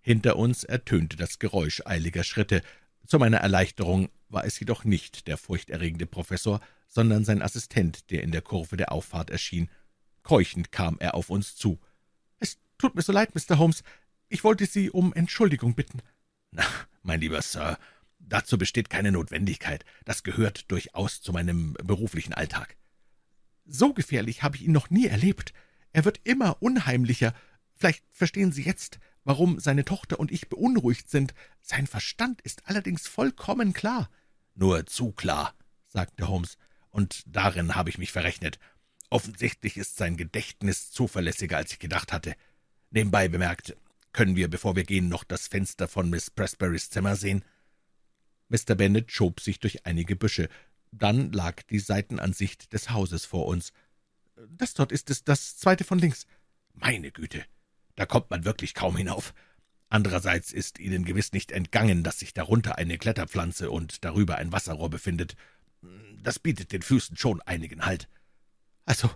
Hinter uns ertönte das Geräusch eiliger Schritte. Zu meiner Erleichterung war es jedoch nicht der furchterregende Professor, sondern sein Assistent, der in der Kurve der Auffahrt erschien. Keuchend kam er auf uns zu. Tut mir so leid, Mr. Holmes. Ich wollte Sie um Entschuldigung bitten. Na, mein lieber Sir, dazu besteht keine Notwendigkeit. Das gehört durchaus zu meinem beruflichen Alltag. So gefährlich habe ich ihn noch nie erlebt. Er wird immer unheimlicher. Vielleicht verstehen Sie jetzt, warum seine Tochter und ich beunruhigt sind. Sein Verstand ist allerdings vollkommen klar. Nur zu klar, sagte Holmes, und darin habe ich mich verrechnet. Offensichtlich ist sein Gedächtnis zuverlässiger, als ich gedacht hatte. Nebenbei bemerkt, können wir, bevor wir gehen, noch das Fenster von Miss Presburys Zimmer sehen?« Mr. Bennet schob sich durch einige Büsche. Dann lag die Seitenansicht des Hauses vor uns. »Das dort ist es, das zweite von links.« »Meine Güte, da kommt man wirklich kaum hinauf. Andererseits ist Ihnen gewiss nicht entgangen, dass sich darunter eine Kletterpflanze und darüber ein Wasserrohr befindet. Das bietet den Füßen schon einigen Halt.« »Also,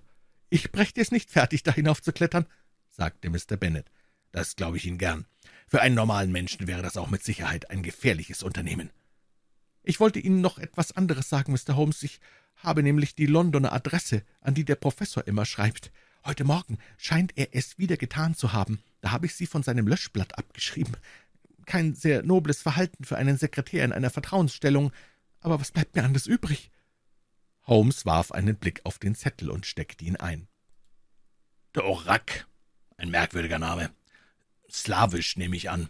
ich brächte es nicht fertig, da hinauf zu klettern?« sagte Mr. Bennet. Das glaube ich Ihnen gern. Für einen normalen Menschen wäre das auch mit Sicherheit ein gefährliches Unternehmen. Ich wollte Ihnen noch etwas anderes sagen, Mr. Holmes. Ich habe nämlich die Londoner Adresse, an die der Professor immer schreibt. Heute Morgen scheint er es wieder getan zu haben. Da habe ich sie von seinem Löschblatt abgeschrieben. Kein sehr nobles Verhalten für einen Sekretär in einer Vertrauensstellung. Aber was bleibt mir anders übrig? Holmes warf einen Blick auf den Zettel und steckte ihn ein. Der Orack, ein merkwürdiger Name. Slawisch nehme ich an.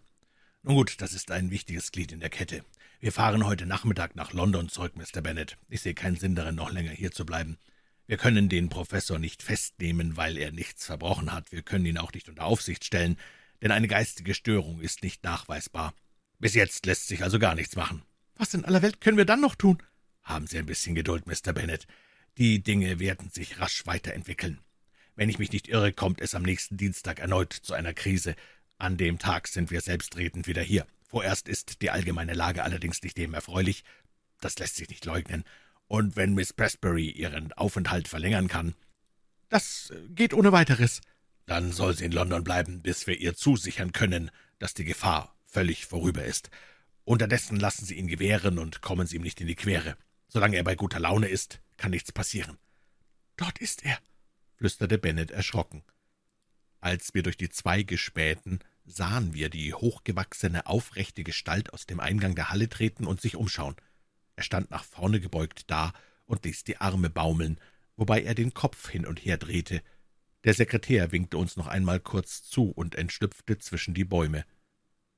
Nun gut, das ist ein wichtiges Glied in der Kette. Wir fahren heute Nachmittag nach London zurück, Mr. Bennett. Ich sehe keinen Sinn darin, noch länger hier zu bleiben. Wir können den Professor nicht festnehmen, weil er nichts verbrochen hat. Wir können ihn auch nicht unter Aufsicht stellen, denn eine geistige Störung ist nicht nachweisbar. Bis jetzt lässt sich also gar nichts machen. Was in aller Welt können wir dann noch tun? Haben Sie ein bisschen Geduld, Mr. Bennett. Die Dinge werden sich rasch weiterentwickeln. Wenn ich mich nicht irre, kommt es am nächsten Dienstag erneut zu einer Krise. An dem Tag sind wir selbstredend wieder hier. Vorerst ist die allgemeine Lage allerdings nicht dem erfreulich. Das lässt sich nicht leugnen. Und wenn Miss Presbury ihren Aufenthalt verlängern kann. Das äh, geht ohne weiteres. Dann soll sie in London bleiben, bis wir ihr zusichern können, dass die Gefahr völlig vorüber ist. Unterdessen lassen Sie ihn gewähren und kommen Sie ihm nicht in die Quere. Solange er bei guter Laune ist, kann nichts passieren. Dort ist er, flüsterte Bennet erschrocken. Als wir durch die Zweige spähten, sahen wir die hochgewachsene, aufrechte Gestalt aus dem Eingang der Halle treten und sich umschauen. Er stand nach vorne gebeugt da und ließ die Arme baumeln, wobei er den Kopf hin und her drehte. Der Sekretär winkte uns noch einmal kurz zu und entschlüpfte zwischen die Bäume.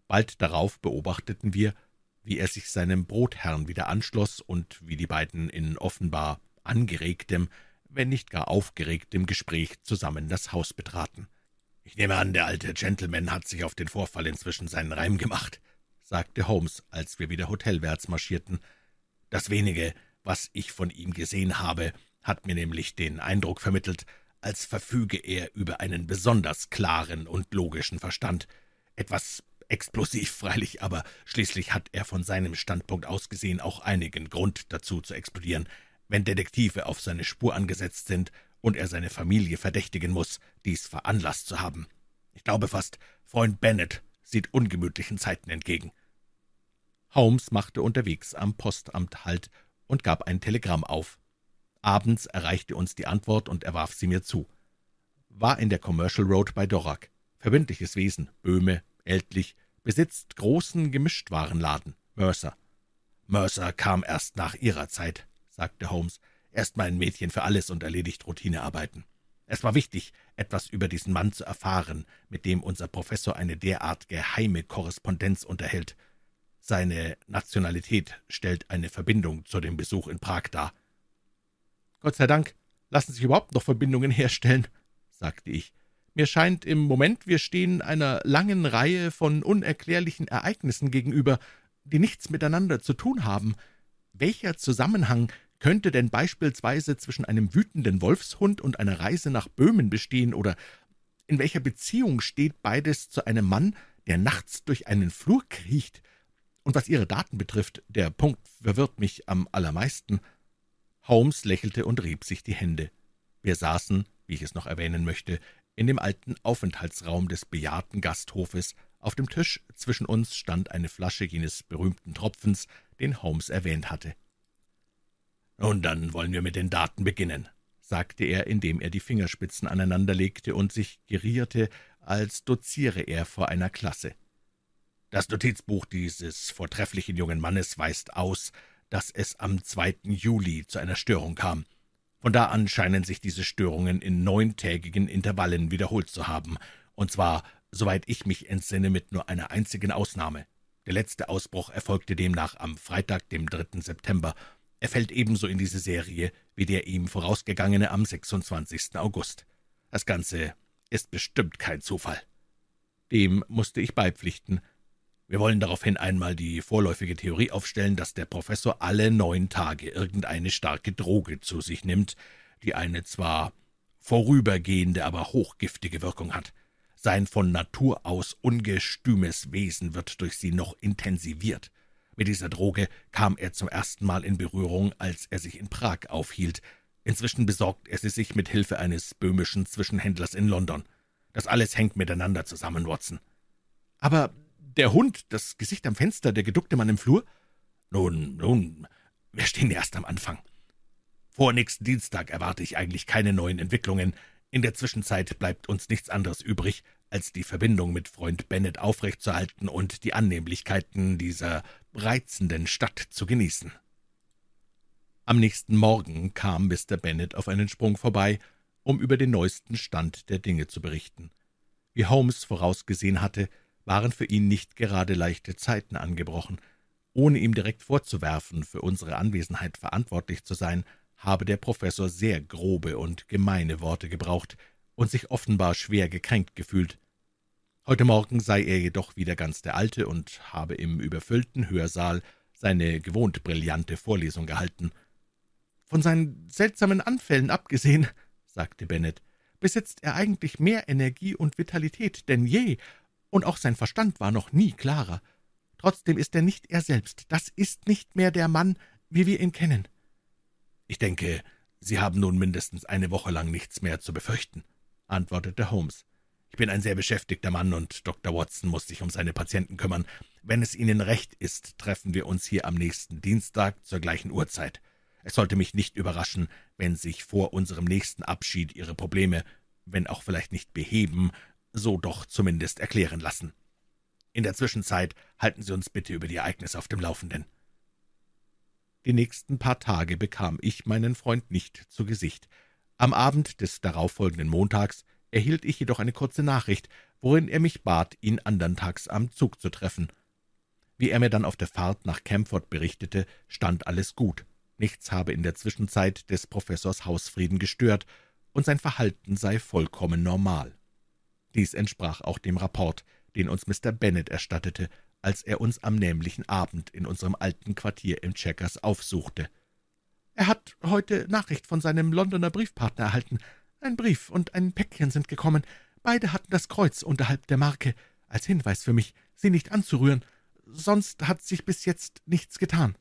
Bald darauf beobachteten wir, wie er sich seinem Brotherrn wieder anschloss und wie die beiden in offenbar angeregtem, wenn nicht gar aufgeregt im Gespräch zusammen das Haus betraten. »Ich nehme an, der alte Gentleman hat sich auf den Vorfall inzwischen seinen Reim gemacht«, sagte Holmes, als wir wieder hotelwärts marschierten. »Das wenige, was ich von ihm gesehen habe, hat mir nämlich den Eindruck vermittelt, als verfüge er über einen besonders klaren und logischen Verstand. Etwas explosiv freilich, aber schließlich hat er von seinem Standpunkt aus gesehen auch einigen Grund dazu zu explodieren wenn Detektive auf seine Spur angesetzt sind und er seine Familie verdächtigen muss, dies veranlasst zu haben. Ich glaube fast, Freund Bennett sieht ungemütlichen Zeiten entgegen. Holmes machte unterwegs am Postamt Halt und gab ein Telegramm auf. Abends erreichte uns die Antwort und er warf sie mir zu. War in der Commercial Road bei Dorak. Verbindliches Wesen, Böhme, ältlich, besitzt großen Gemischtwarenladen, Mercer. Mercer kam erst nach ihrer Zeit sagte Holmes. Erstmal ein Mädchen für alles und erledigt Routinearbeiten. Es war wichtig, etwas über diesen Mann zu erfahren, mit dem unser Professor eine derart geheime Korrespondenz unterhält. Seine Nationalität stellt eine Verbindung zu dem Besuch in Prag dar. Gott sei Dank lassen sich überhaupt noch Verbindungen herstellen, sagte ich. Mir scheint im Moment, wir stehen einer langen Reihe von unerklärlichen Ereignissen gegenüber, die nichts miteinander zu tun haben. Welcher Zusammenhang könnte denn beispielsweise zwischen einem wütenden Wolfshund und einer Reise nach Böhmen bestehen, oder in welcher Beziehung steht beides zu einem Mann, der nachts durch einen Flur kriecht? Und was Ihre Daten betrifft, der Punkt verwirrt mich am allermeisten. Holmes lächelte und rieb sich die Hände. Wir saßen, wie ich es noch erwähnen möchte, in dem alten Aufenthaltsraum des bejahrten Gasthofes. Auf dem Tisch zwischen uns stand eine Flasche jenes berühmten Tropfens, den Holmes erwähnt hatte. »Und dann wollen wir mit den Daten beginnen«, sagte er, indem er die Fingerspitzen aneinanderlegte und sich gerierte, als doziere er vor einer Klasse. »Das Notizbuch dieses vortrefflichen jungen Mannes weist aus, dass es am 2. Juli zu einer Störung kam. Von da an scheinen sich diese Störungen in neuntägigen Intervallen wiederholt zu haben, und zwar, soweit ich mich entsinne, mit nur einer einzigen Ausnahme. Der letzte Ausbruch erfolgte demnach am Freitag, dem 3. September, er fällt ebenso in diese Serie wie der ihm vorausgegangene am 26. August. Das Ganze ist bestimmt kein Zufall. Dem musste ich beipflichten. Wir wollen daraufhin einmal die vorläufige Theorie aufstellen, dass der Professor alle neun Tage irgendeine starke Droge zu sich nimmt, die eine zwar vorübergehende, aber hochgiftige Wirkung hat. Sein von Natur aus ungestümes Wesen wird durch sie noch intensiviert. Mit dieser Droge kam er zum ersten Mal in Berührung, als er sich in Prag aufhielt. Inzwischen besorgt er sie sich mit Hilfe eines böhmischen Zwischenhändlers in London. Das alles hängt miteinander zusammen, Watson. Aber der Hund, das Gesicht am Fenster, der geduckte Mann im Flur? Nun, nun, wir stehen erst am Anfang. Vor nächsten Dienstag erwarte ich eigentlich keine neuen Entwicklungen. In der Zwischenzeit bleibt uns nichts anderes übrig, als die Verbindung mit Freund Bennet aufrechtzuerhalten und die Annehmlichkeiten dieser reizenden Stadt zu genießen. Am nächsten Morgen kam Mr. Bennet auf einen Sprung vorbei, um über den neuesten Stand der Dinge zu berichten. Wie Holmes vorausgesehen hatte, waren für ihn nicht gerade leichte Zeiten angebrochen. Ohne ihm direkt vorzuwerfen, für unsere Anwesenheit verantwortlich zu sein, habe der Professor sehr grobe und gemeine Worte gebraucht und sich offenbar schwer gekränkt gefühlt, Heute Morgen sei er jedoch wieder ganz der Alte und habe im überfüllten Hörsaal seine gewohnt brillante Vorlesung gehalten. »Von seinen seltsamen Anfällen abgesehen«, sagte Bennett, »besitzt er eigentlich mehr Energie und Vitalität denn je, und auch sein Verstand war noch nie klarer. Trotzdem ist er nicht er selbst, das ist nicht mehr der Mann, wie wir ihn kennen.« »Ich denke, Sie haben nun mindestens eine Woche lang nichts mehr zu befürchten«, antwortete Holmes. Ich bin ein sehr beschäftigter Mann, und Dr. Watson muss sich um seine Patienten kümmern. Wenn es Ihnen recht ist, treffen wir uns hier am nächsten Dienstag zur gleichen Uhrzeit. Es sollte mich nicht überraschen, wenn sich vor unserem nächsten Abschied Ihre Probleme, wenn auch vielleicht nicht beheben, so doch zumindest erklären lassen. In der Zwischenzeit halten Sie uns bitte über die Ereignisse auf dem Laufenden. Die nächsten paar Tage bekam ich meinen Freund nicht zu Gesicht. Am Abend des darauffolgenden Montags erhielt ich jedoch eine kurze Nachricht, worin er mich bat, ihn andern Tags am Zug zu treffen. Wie er mir dann auf der Fahrt nach Camford berichtete, stand alles gut. Nichts habe in der Zwischenzeit des Professors Hausfrieden gestört, und sein Verhalten sei vollkommen normal. Dies entsprach auch dem Rapport, den uns Mr. Bennet erstattete, als er uns am nämlichen Abend in unserem alten Quartier im Checkers aufsuchte. Er hat heute Nachricht von seinem Londoner Briefpartner erhalten, ein Brief und ein Päckchen sind gekommen. Beide hatten das Kreuz unterhalb der Marke, als Hinweis für mich, sie nicht anzurühren. Sonst hat sich bis jetzt nichts getan.«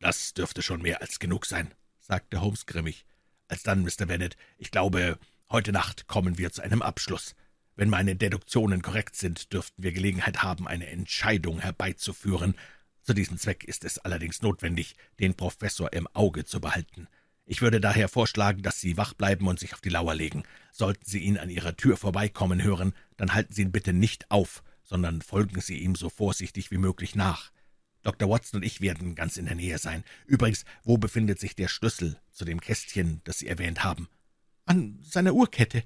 »Das dürfte schon mehr als genug sein«, sagte Holmes grimmig. Als dann, Mr. Bennet, ich glaube, heute Nacht kommen wir zu einem Abschluss. Wenn meine Deduktionen korrekt sind, dürften wir Gelegenheit haben, eine Entscheidung herbeizuführen. Zu diesem Zweck ist es allerdings notwendig, den Professor im Auge zu behalten. Ich würde daher vorschlagen, dass Sie wach bleiben und sich auf die Lauer legen. Sollten Sie ihn an Ihrer Tür vorbeikommen hören, dann halten Sie ihn bitte nicht auf, sondern folgen Sie ihm so vorsichtig wie möglich nach. Dr. Watson und ich werden ganz in der Nähe sein. Übrigens, wo befindet sich der Schlüssel zu dem Kästchen, das Sie erwähnt haben? An seiner Uhrkette.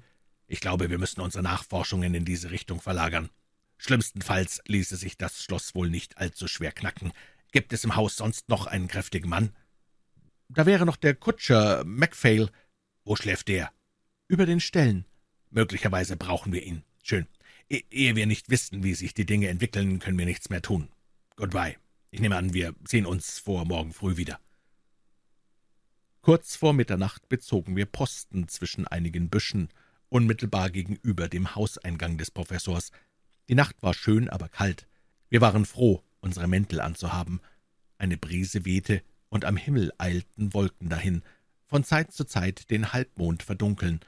Ich glaube, wir müssen unsere Nachforschungen in diese Richtung verlagern. Schlimmstenfalls ließe sich das Schloss wohl nicht allzu schwer knacken. Gibt es im Haus sonst noch einen kräftigen Mann? Da wäre noch der Kutscher, Macphail. Wo schläft der? Über den Stellen. Möglicherweise brauchen wir ihn. Schön. E, ehe wir nicht wissen, wie sich die Dinge entwickeln, können wir nichts mehr tun. Goodbye. Ich nehme an, wir sehen uns vor morgen früh wieder. Kurz vor Mitternacht bezogen wir Posten zwischen einigen Büschen, unmittelbar gegenüber dem Hauseingang des Professors. Die Nacht war schön, aber kalt. Wir waren froh, unsere Mäntel anzuhaben. Eine Brise wehte, und am Himmel eilten Wolken dahin, von Zeit zu Zeit den Halbmond verdunkeln.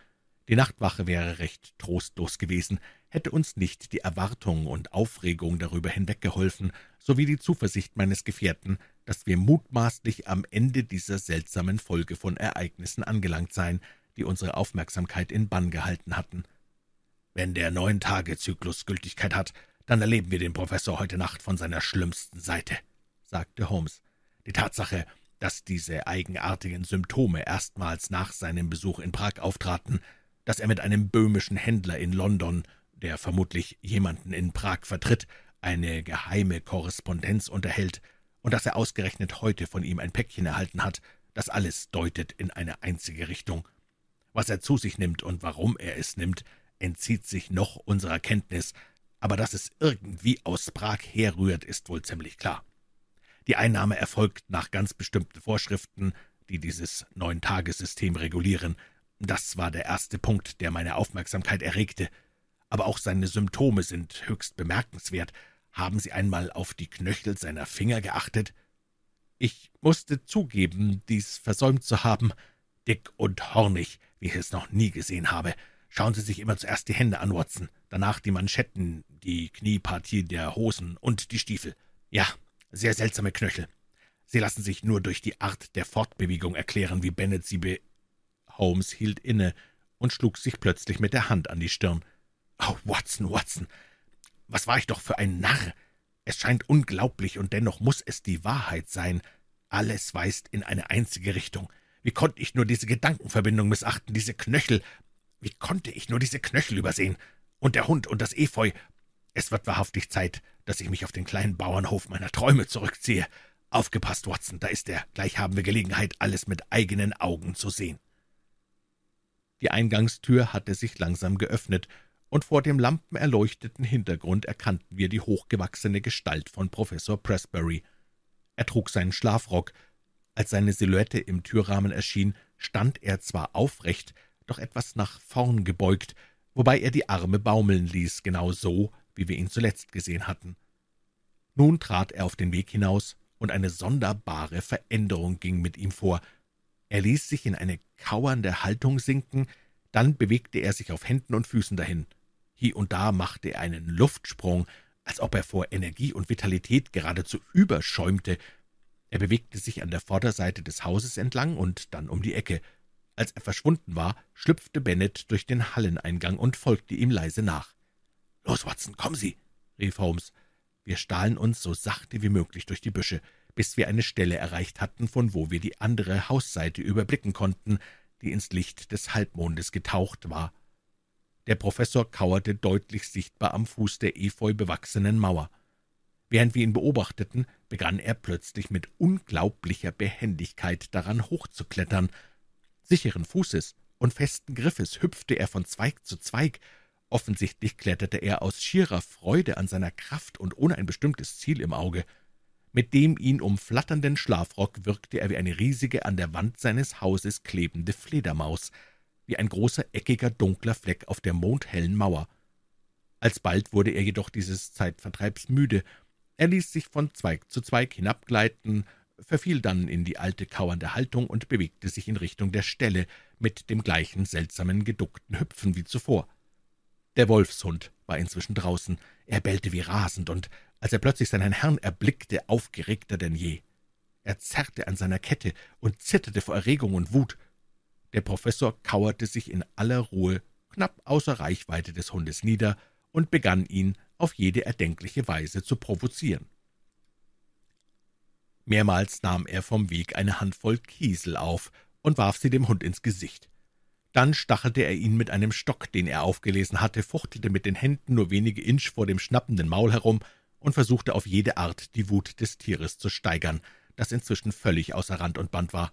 Die Nachtwache wäre recht trostlos gewesen, hätte uns nicht die Erwartung und Aufregung darüber hinweggeholfen, sowie die Zuversicht meines Gefährten, dass wir mutmaßlich am Ende dieser seltsamen Folge von Ereignissen angelangt seien, die unsere Aufmerksamkeit in Bann gehalten hatten. Wenn der Neun-Tage-Zyklus Gültigkeit hat, dann erleben wir den Professor heute Nacht von seiner schlimmsten Seite, sagte Holmes. Die Tatsache, dass diese eigenartigen Symptome erstmals nach seinem Besuch in Prag auftraten, dass er mit einem böhmischen Händler in London, der vermutlich jemanden in Prag vertritt, eine geheime Korrespondenz unterhält und dass er ausgerechnet heute von ihm ein Päckchen erhalten hat, das alles deutet in eine einzige Richtung. Was er zu sich nimmt und warum er es nimmt, entzieht sich noch unserer Kenntnis, aber dass es irgendwie aus Prag herrührt, ist wohl ziemlich klar. Die Einnahme erfolgt nach ganz bestimmten Vorschriften, die dieses neun tages regulieren. Das war der erste Punkt, der meine Aufmerksamkeit erregte. Aber auch seine Symptome sind höchst bemerkenswert. Haben Sie einmal auf die Knöchel seiner Finger geachtet? Ich musste zugeben, dies versäumt zu haben. Dick und hornig, wie ich es noch nie gesehen habe. Schauen Sie sich immer zuerst die Hände an, Watson, danach die Manschetten, die Kniepartie der Hosen und die Stiefel. Ja, sehr seltsame Knöchel. Sie lassen sich nur durch die Art der Fortbewegung erklären, wie Bennet sie be... Holmes hielt inne und schlug sich plötzlich mit der Hand an die Stirn. Oh, Watson, Watson, was war ich doch für ein Narr! Es scheint unglaublich, und dennoch muß es die Wahrheit sein. Alles weist in eine einzige Richtung. Wie konnte ich nur diese Gedankenverbindung missachten, diese Knöchel? Wie konnte ich nur diese Knöchel übersehen? Und der Hund und das Efeu. Es wird wahrhaftig Zeit, dass ich mich auf den kleinen Bauernhof meiner Träume zurückziehe. Aufgepasst, Watson, da ist er. Gleich haben wir Gelegenheit, alles mit eigenen Augen zu sehen. Die Eingangstür hatte sich langsam geöffnet, und vor dem lampenerleuchteten Hintergrund erkannten wir die hochgewachsene Gestalt von Professor Presbury. Er trug seinen Schlafrock. Als seine Silhouette im Türrahmen erschien, stand er zwar aufrecht, doch etwas nach vorn gebeugt, wobei er die Arme baumeln ließ, genau so, wie wir ihn zuletzt gesehen hatten. Nun trat er auf den Weg hinaus, und eine sonderbare Veränderung ging mit ihm vor. Er ließ sich in eine kauernde Haltung sinken, dann bewegte er sich auf Händen und Füßen dahin. Hier und da machte er einen Luftsprung, als ob er vor Energie und Vitalität geradezu überschäumte. Er bewegte sich an der Vorderseite des Hauses entlang und dann um die Ecke. Als er verschwunden war, schlüpfte Bennett durch den Halleneingang und folgte ihm leise nach. »Los, Watson, kommen Sie!« rief Holmes. Wir stahlen uns so sachte wie möglich durch die Büsche, bis wir eine Stelle erreicht hatten, von wo wir die andere Hausseite überblicken konnten, die ins Licht des Halbmondes getaucht war. Der Professor kauerte deutlich sichtbar am Fuß der efeu bewachsenen Mauer. Während wir ihn beobachteten, begann er plötzlich mit unglaublicher Behendigkeit daran hochzuklettern. Sicheren Fußes und festen Griffes hüpfte er von Zweig zu Zweig, Offensichtlich kletterte er aus schierer Freude an seiner Kraft und ohne ein bestimmtes Ziel im Auge. Mit dem ihn umflatternden Schlafrock wirkte er wie eine riesige, an der Wand seines Hauses klebende Fledermaus, wie ein großer, eckiger, dunkler Fleck auf der mondhellen Mauer. Alsbald wurde er jedoch dieses Zeitvertreibs müde. Er ließ sich von Zweig zu Zweig hinabgleiten, verfiel dann in die alte kauernde Haltung und bewegte sich in Richtung der Stelle mit dem gleichen seltsamen geduckten Hüpfen wie zuvor. Der Wolfshund war inzwischen draußen. Er bellte wie rasend, und als er plötzlich seinen Herrn erblickte, aufgeregter denn je. Er zerrte an seiner Kette und zitterte vor Erregung und Wut. Der Professor kauerte sich in aller Ruhe knapp außer Reichweite des Hundes nieder und begann ihn auf jede erdenkliche Weise zu provozieren. Mehrmals nahm er vom Weg eine Handvoll Kiesel auf und warf sie dem Hund ins Gesicht. Dann stachelte er ihn mit einem Stock, den er aufgelesen hatte, fuchtelte mit den Händen nur wenige Inch vor dem schnappenden Maul herum und versuchte auf jede Art, die Wut des Tieres zu steigern, das inzwischen völlig außer Rand und Band war.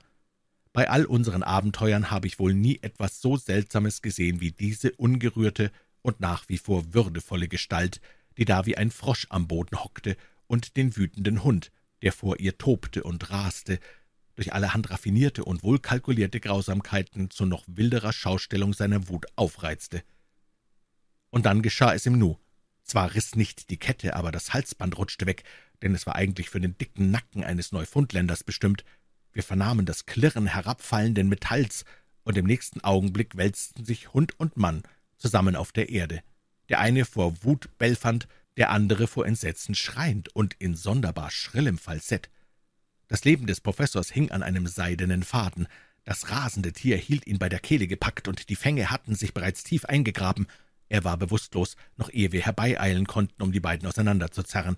Bei all unseren Abenteuern habe ich wohl nie etwas so Seltsames gesehen wie diese ungerührte und nach wie vor würdevolle Gestalt, die da wie ein Frosch am Boden hockte, und den wütenden Hund, der vor ihr tobte und raste, durch allerhand raffinierte und wohlkalkulierte Grausamkeiten zu noch wilderer Schaustellung seiner Wut aufreizte. Und dann geschah es im Nu. Zwar riss nicht die Kette, aber das Halsband rutschte weg, denn es war eigentlich für den dicken Nacken eines Neufundländers bestimmt. Wir vernahmen das Klirren herabfallenden Metalls, und im nächsten Augenblick wälzten sich Hund und Mann zusammen auf der Erde. Der eine vor Wut belfernd, der andere vor Entsetzen schreiend und in sonderbar schrillem Falsett. Das Leben des Professors hing an einem seidenen Faden. Das rasende Tier hielt ihn bei der Kehle gepackt, und die Fänge hatten sich bereits tief eingegraben. Er war bewusstlos, noch ehe wir herbeieilen konnten, um die beiden auseinanderzuzerren.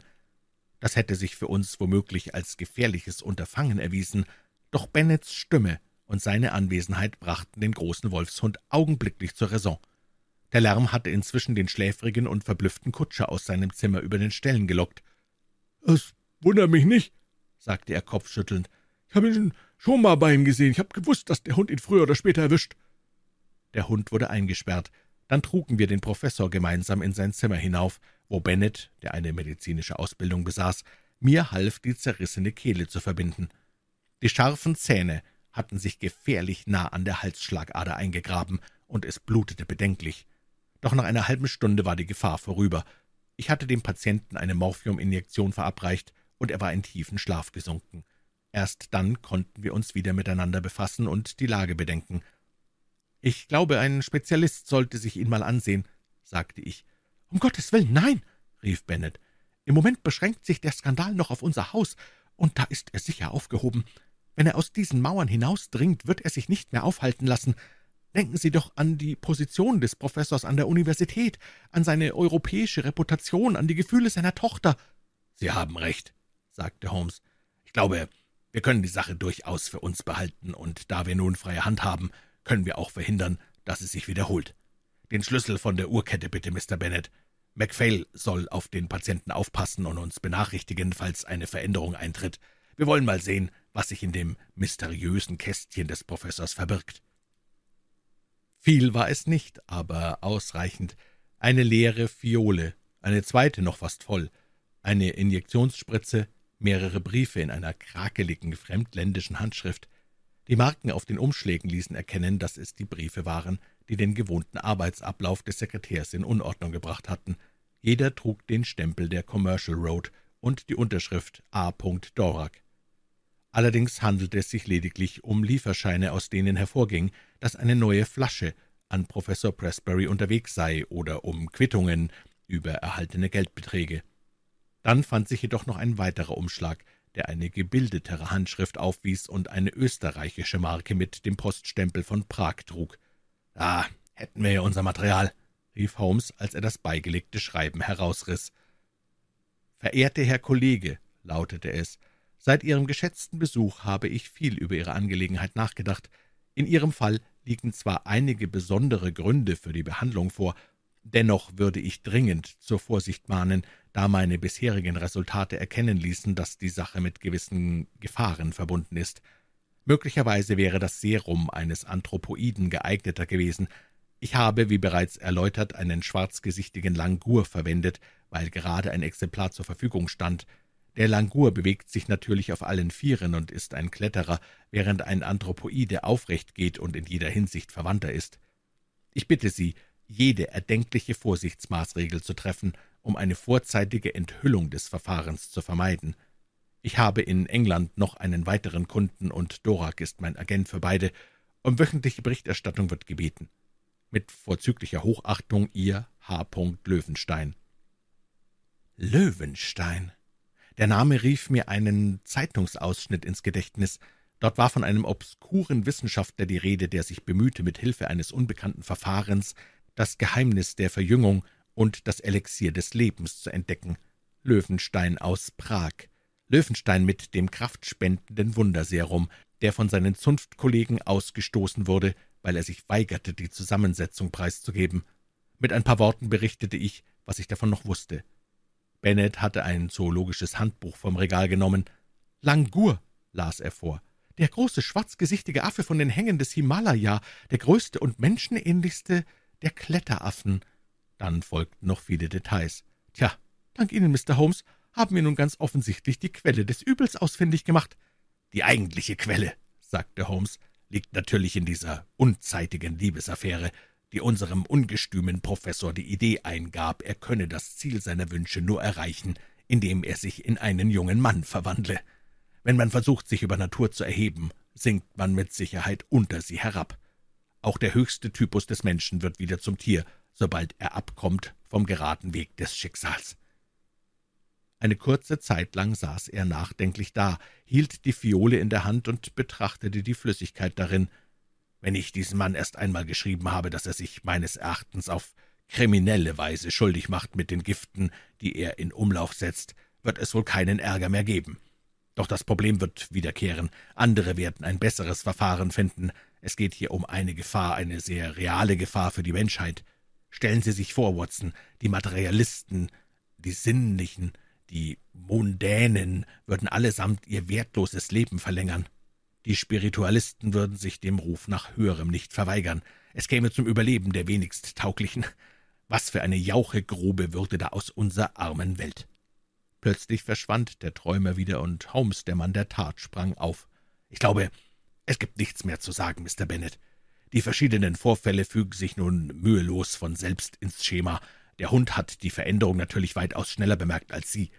Das hätte sich für uns womöglich als gefährliches Unterfangen erwiesen, doch Bennets Stimme und seine Anwesenheit brachten den großen Wolfshund augenblicklich zur Raison. Der Lärm hatte inzwischen den schläfrigen und verblüfften Kutscher aus seinem Zimmer über den Ställen gelockt. »Es wundert mich nicht«, sagte er kopfschüttelnd. »Ich habe ihn schon mal bei ihm gesehen. Ich habe gewusst, dass der Hund ihn früher oder später erwischt.« Der Hund wurde eingesperrt. Dann trugen wir den Professor gemeinsam in sein Zimmer hinauf, wo Bennett, der eine medizinische Ausbildung besaß, mir half, die zerrissene Kehle zu verbinden. Die scharfen Zähne hatten sich gefährlich nah an der Halsschlagader eingegraben, und es blutete bedenklich. Doch nach einer halben Stunde war die Gefahr vorüber. Ich hatte dem Patienten eine Morphiuminjektion verabreicht, und er war in tiefen Schlaf gesunken. Erst dann konnten wir uns wieder miteinander befassen und die Lage bedenken. »Ich glaube, ein Spezialist sollte sich ihn mal ansehen«, sagte ich. »Um Gottes Willen, nein«, rief Bennett. »Im Moment beschränkt sich der Skandal noch auf unser Haus, und da ist er sicher aufgehoben. Wenn er aus diesen Mauern hinausdringt, wird er sich nicht mehr aufhalten lassen. Denken Sie doch an die Position des Professors an der Universität, an seine europäische Reputation, an die Gefühle seiner Tochter.« »Sie haben recht«, sagte Holmes. Ich glaube, wir können die Sache durchaus für uns behalten, und da wir nun freie Hand haben, können wir auch verhindern, dass es sich wiederholt. Den Schlüssel von der Uhrkette bitte, Mr. Bennett. MacPhail soll auf den Patienten aufpassen und uns benachrichtigen, falls eine Veränderung eintritt. Wir wollen mal sehen, was sich in dem mysteriösen Kästchen des Professors verbirgt. Viel war es nicht, aber ausreichend. Eine leere Fiole, eine zweite noch fast voll, eine Injektionsspritze, mehrere Briefe in einer krakeligen, fremdländischen Handschrift. Die Marken auf den Umschlägen ließen erkennen, dass es die Briefe waren, die den gewohnten Arbeitsablauf des Sekretärs in Unordnung gebracht hatten. Jeder trug den Stempel der Commercial Road und die Unterschrift A. Dorak. Allerdings handelte es sich lediglich um Lieferscheine, aus denen hervorging, dass eine neue Flasche an Professor Presbury unterwegs sei oder um Quittungen über erhaltene Geldbeträge. Dann fand sich jedoch noch ein weiterer Umschlag, der eine gebildetere Handschrift aufwies und eine österreichische Marke mit dem Poststempel von Prag trug. Da ah, hätten wir ja unser Material«, rief Holmes, als er das beigelegte Schreiben herausriss. »Verehrter Herr Kollege«, lautete es, »seit Ihrem geschätzten Besuch habe ich viel über Ihre Angelegenheit nachgedacht. In Ihrem Fall liegen zwar einige besondere Gründe für die Behandlung vor, Dennoch würde ich dringend zur Vorsicht mahnen, da meine bisherigen Resultate erkennen ließen, dass die Sache mit gewissen Gefahren verbunden ist. Möglicherweise wäre das Serum eines Anthropoiden geeigneter gewesen. Ich habe, wie bereits erläutert, einen schwarzgesichtigen Langur verwendet, weil gerade ein Exemplar zur Verfügung stand. Der Langur bewegt sich natürlich auf allen Vieren und ist ein Kletterer, während ein Anthropoide aufrecht geht und in jeder Hinsicht verwandter ist. Ich bitte Sie, jede erdenkliche Vorsichtsmaßregel zu treffen, um eine vorzeitige Enthüllung des Verfahrens zu vermeiden. Ich habe in England noch einen weiteren Kunden, und Dorak ist mein Agent für beide. Um wöchentliche Berichterstattung wird gebeten. Mit vorzüglicher Hochachtung Ihr H. Löwenstein. Löwenstein. Der Name rief mir einen Zeitungsausschnitt ins Gedächtnis. Dort war von einem obskuren Wissenschaftler die Rede, der sich bemühte, mit Hilfe eines unbekannten Verfahrens das Geheimnis der Verjüngung und das Elixier des Lebens zu entdecken. Löwenstein aus Prag. Löwenstein mit dem kraftspendenden Wunderserum, der von seinen Zunftkollegen ausgestoßen wurde, weil er sich weigerte, die Zusammensetzung preiszugeben. Mit ein paar Worten berichtete ich, was ich davon noch wusste. Bennett hatte ein zoologisches Handbuch vom Regal genommen. Langur, las er vor, der große schwarzgesichtige Affe von den Hängen des Himalaya, der größte und menschenähnlichste der Kletteraffen. Dann folgten noch viele Details. Tja, dank Ihnen, Mr. Holmes, haben wir nun ganz offensichtlich die Quelle des Übels ausfindig gemacht. Die eigentliche Quelle, sagte Holmes, liegt natürlich in dieser unzeitigen Liebesaffäre, die unserem ungestümen Professor die Idee eingab, er könne das Ziel seiner Wünsche nur erreichen, indem er sich in einen jungen Mann verwandle. Wenn man versucht, sich über Natur zu erheben, sinkt man mit Sicherheit unter sie herab. Auch der höchste Typus des Menschen wird wieder zum Tier, sobald er abkommt vom geraden Weg des Schicksals. Eine kurze Zeit lang saß er nachdenklich da, hielt die Fiole in der Hand und betrachtete die Flüssigkeit darin. Wenn ich diesem Mann erst einmal geschrieben habe, dass er sich meines Erachtens auf kriminelle Weise schuldig macht mit den Giften, die er in Umlauf setzt, wird es wohl keinen Ärger mehr geben. Doch das Problem wird wiederkehren, andere werden ein besseres Verfahren finden, es geht hier um eine Gefahr, eine sehr reale Gefahr für die Menschheit. Stellen Sie sich vor, Watson, die Materialisten, die Sinnlichen, die Mondänen würden allesamt ihr wertloses Leben verlängern. Die Spiritualisten würden sich dem Ruf nach Höherem nicht verweigern. Es käme zum Überleben der wenigst Tauglichen. Was für eine Jauchegrube würde da aus unserer armen Welt. Plötzlich verschwand der Träumer wieder und Holmes, der Mann der Tat, sprang auf. Ich glaube, es gibt nichts mehr zu sagen, Mr. Bennet. Die verschiedenen Vorfälle fügen sich nun mühelos von selbst ins Schema. Der Hund hat die Veränderung natürlich weitaus schneller bemerkt als Sie.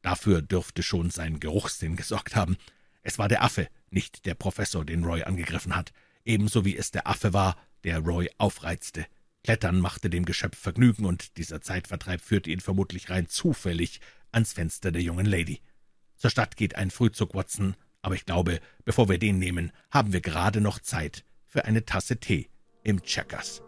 Dafür dürfte schon sein Geruchssinn gesorgt haben. Es war der Affe, nicht der Professor, den Roy angegriffen hat, ebenso wie es der Affe war, der Roy aufreizte. Klettern machte dem Geschöpf Vergnügen, und dieser Zeitvertreib führte ihn vermutlich rein zufällig ans Fenster der jungen Lady. Zur Stadt geht ein Frühzug, Watson, aber ich glaube, bevor wir den nehmen, haben wir gerade noch Zeit für eine Tasse Tee im Checkers.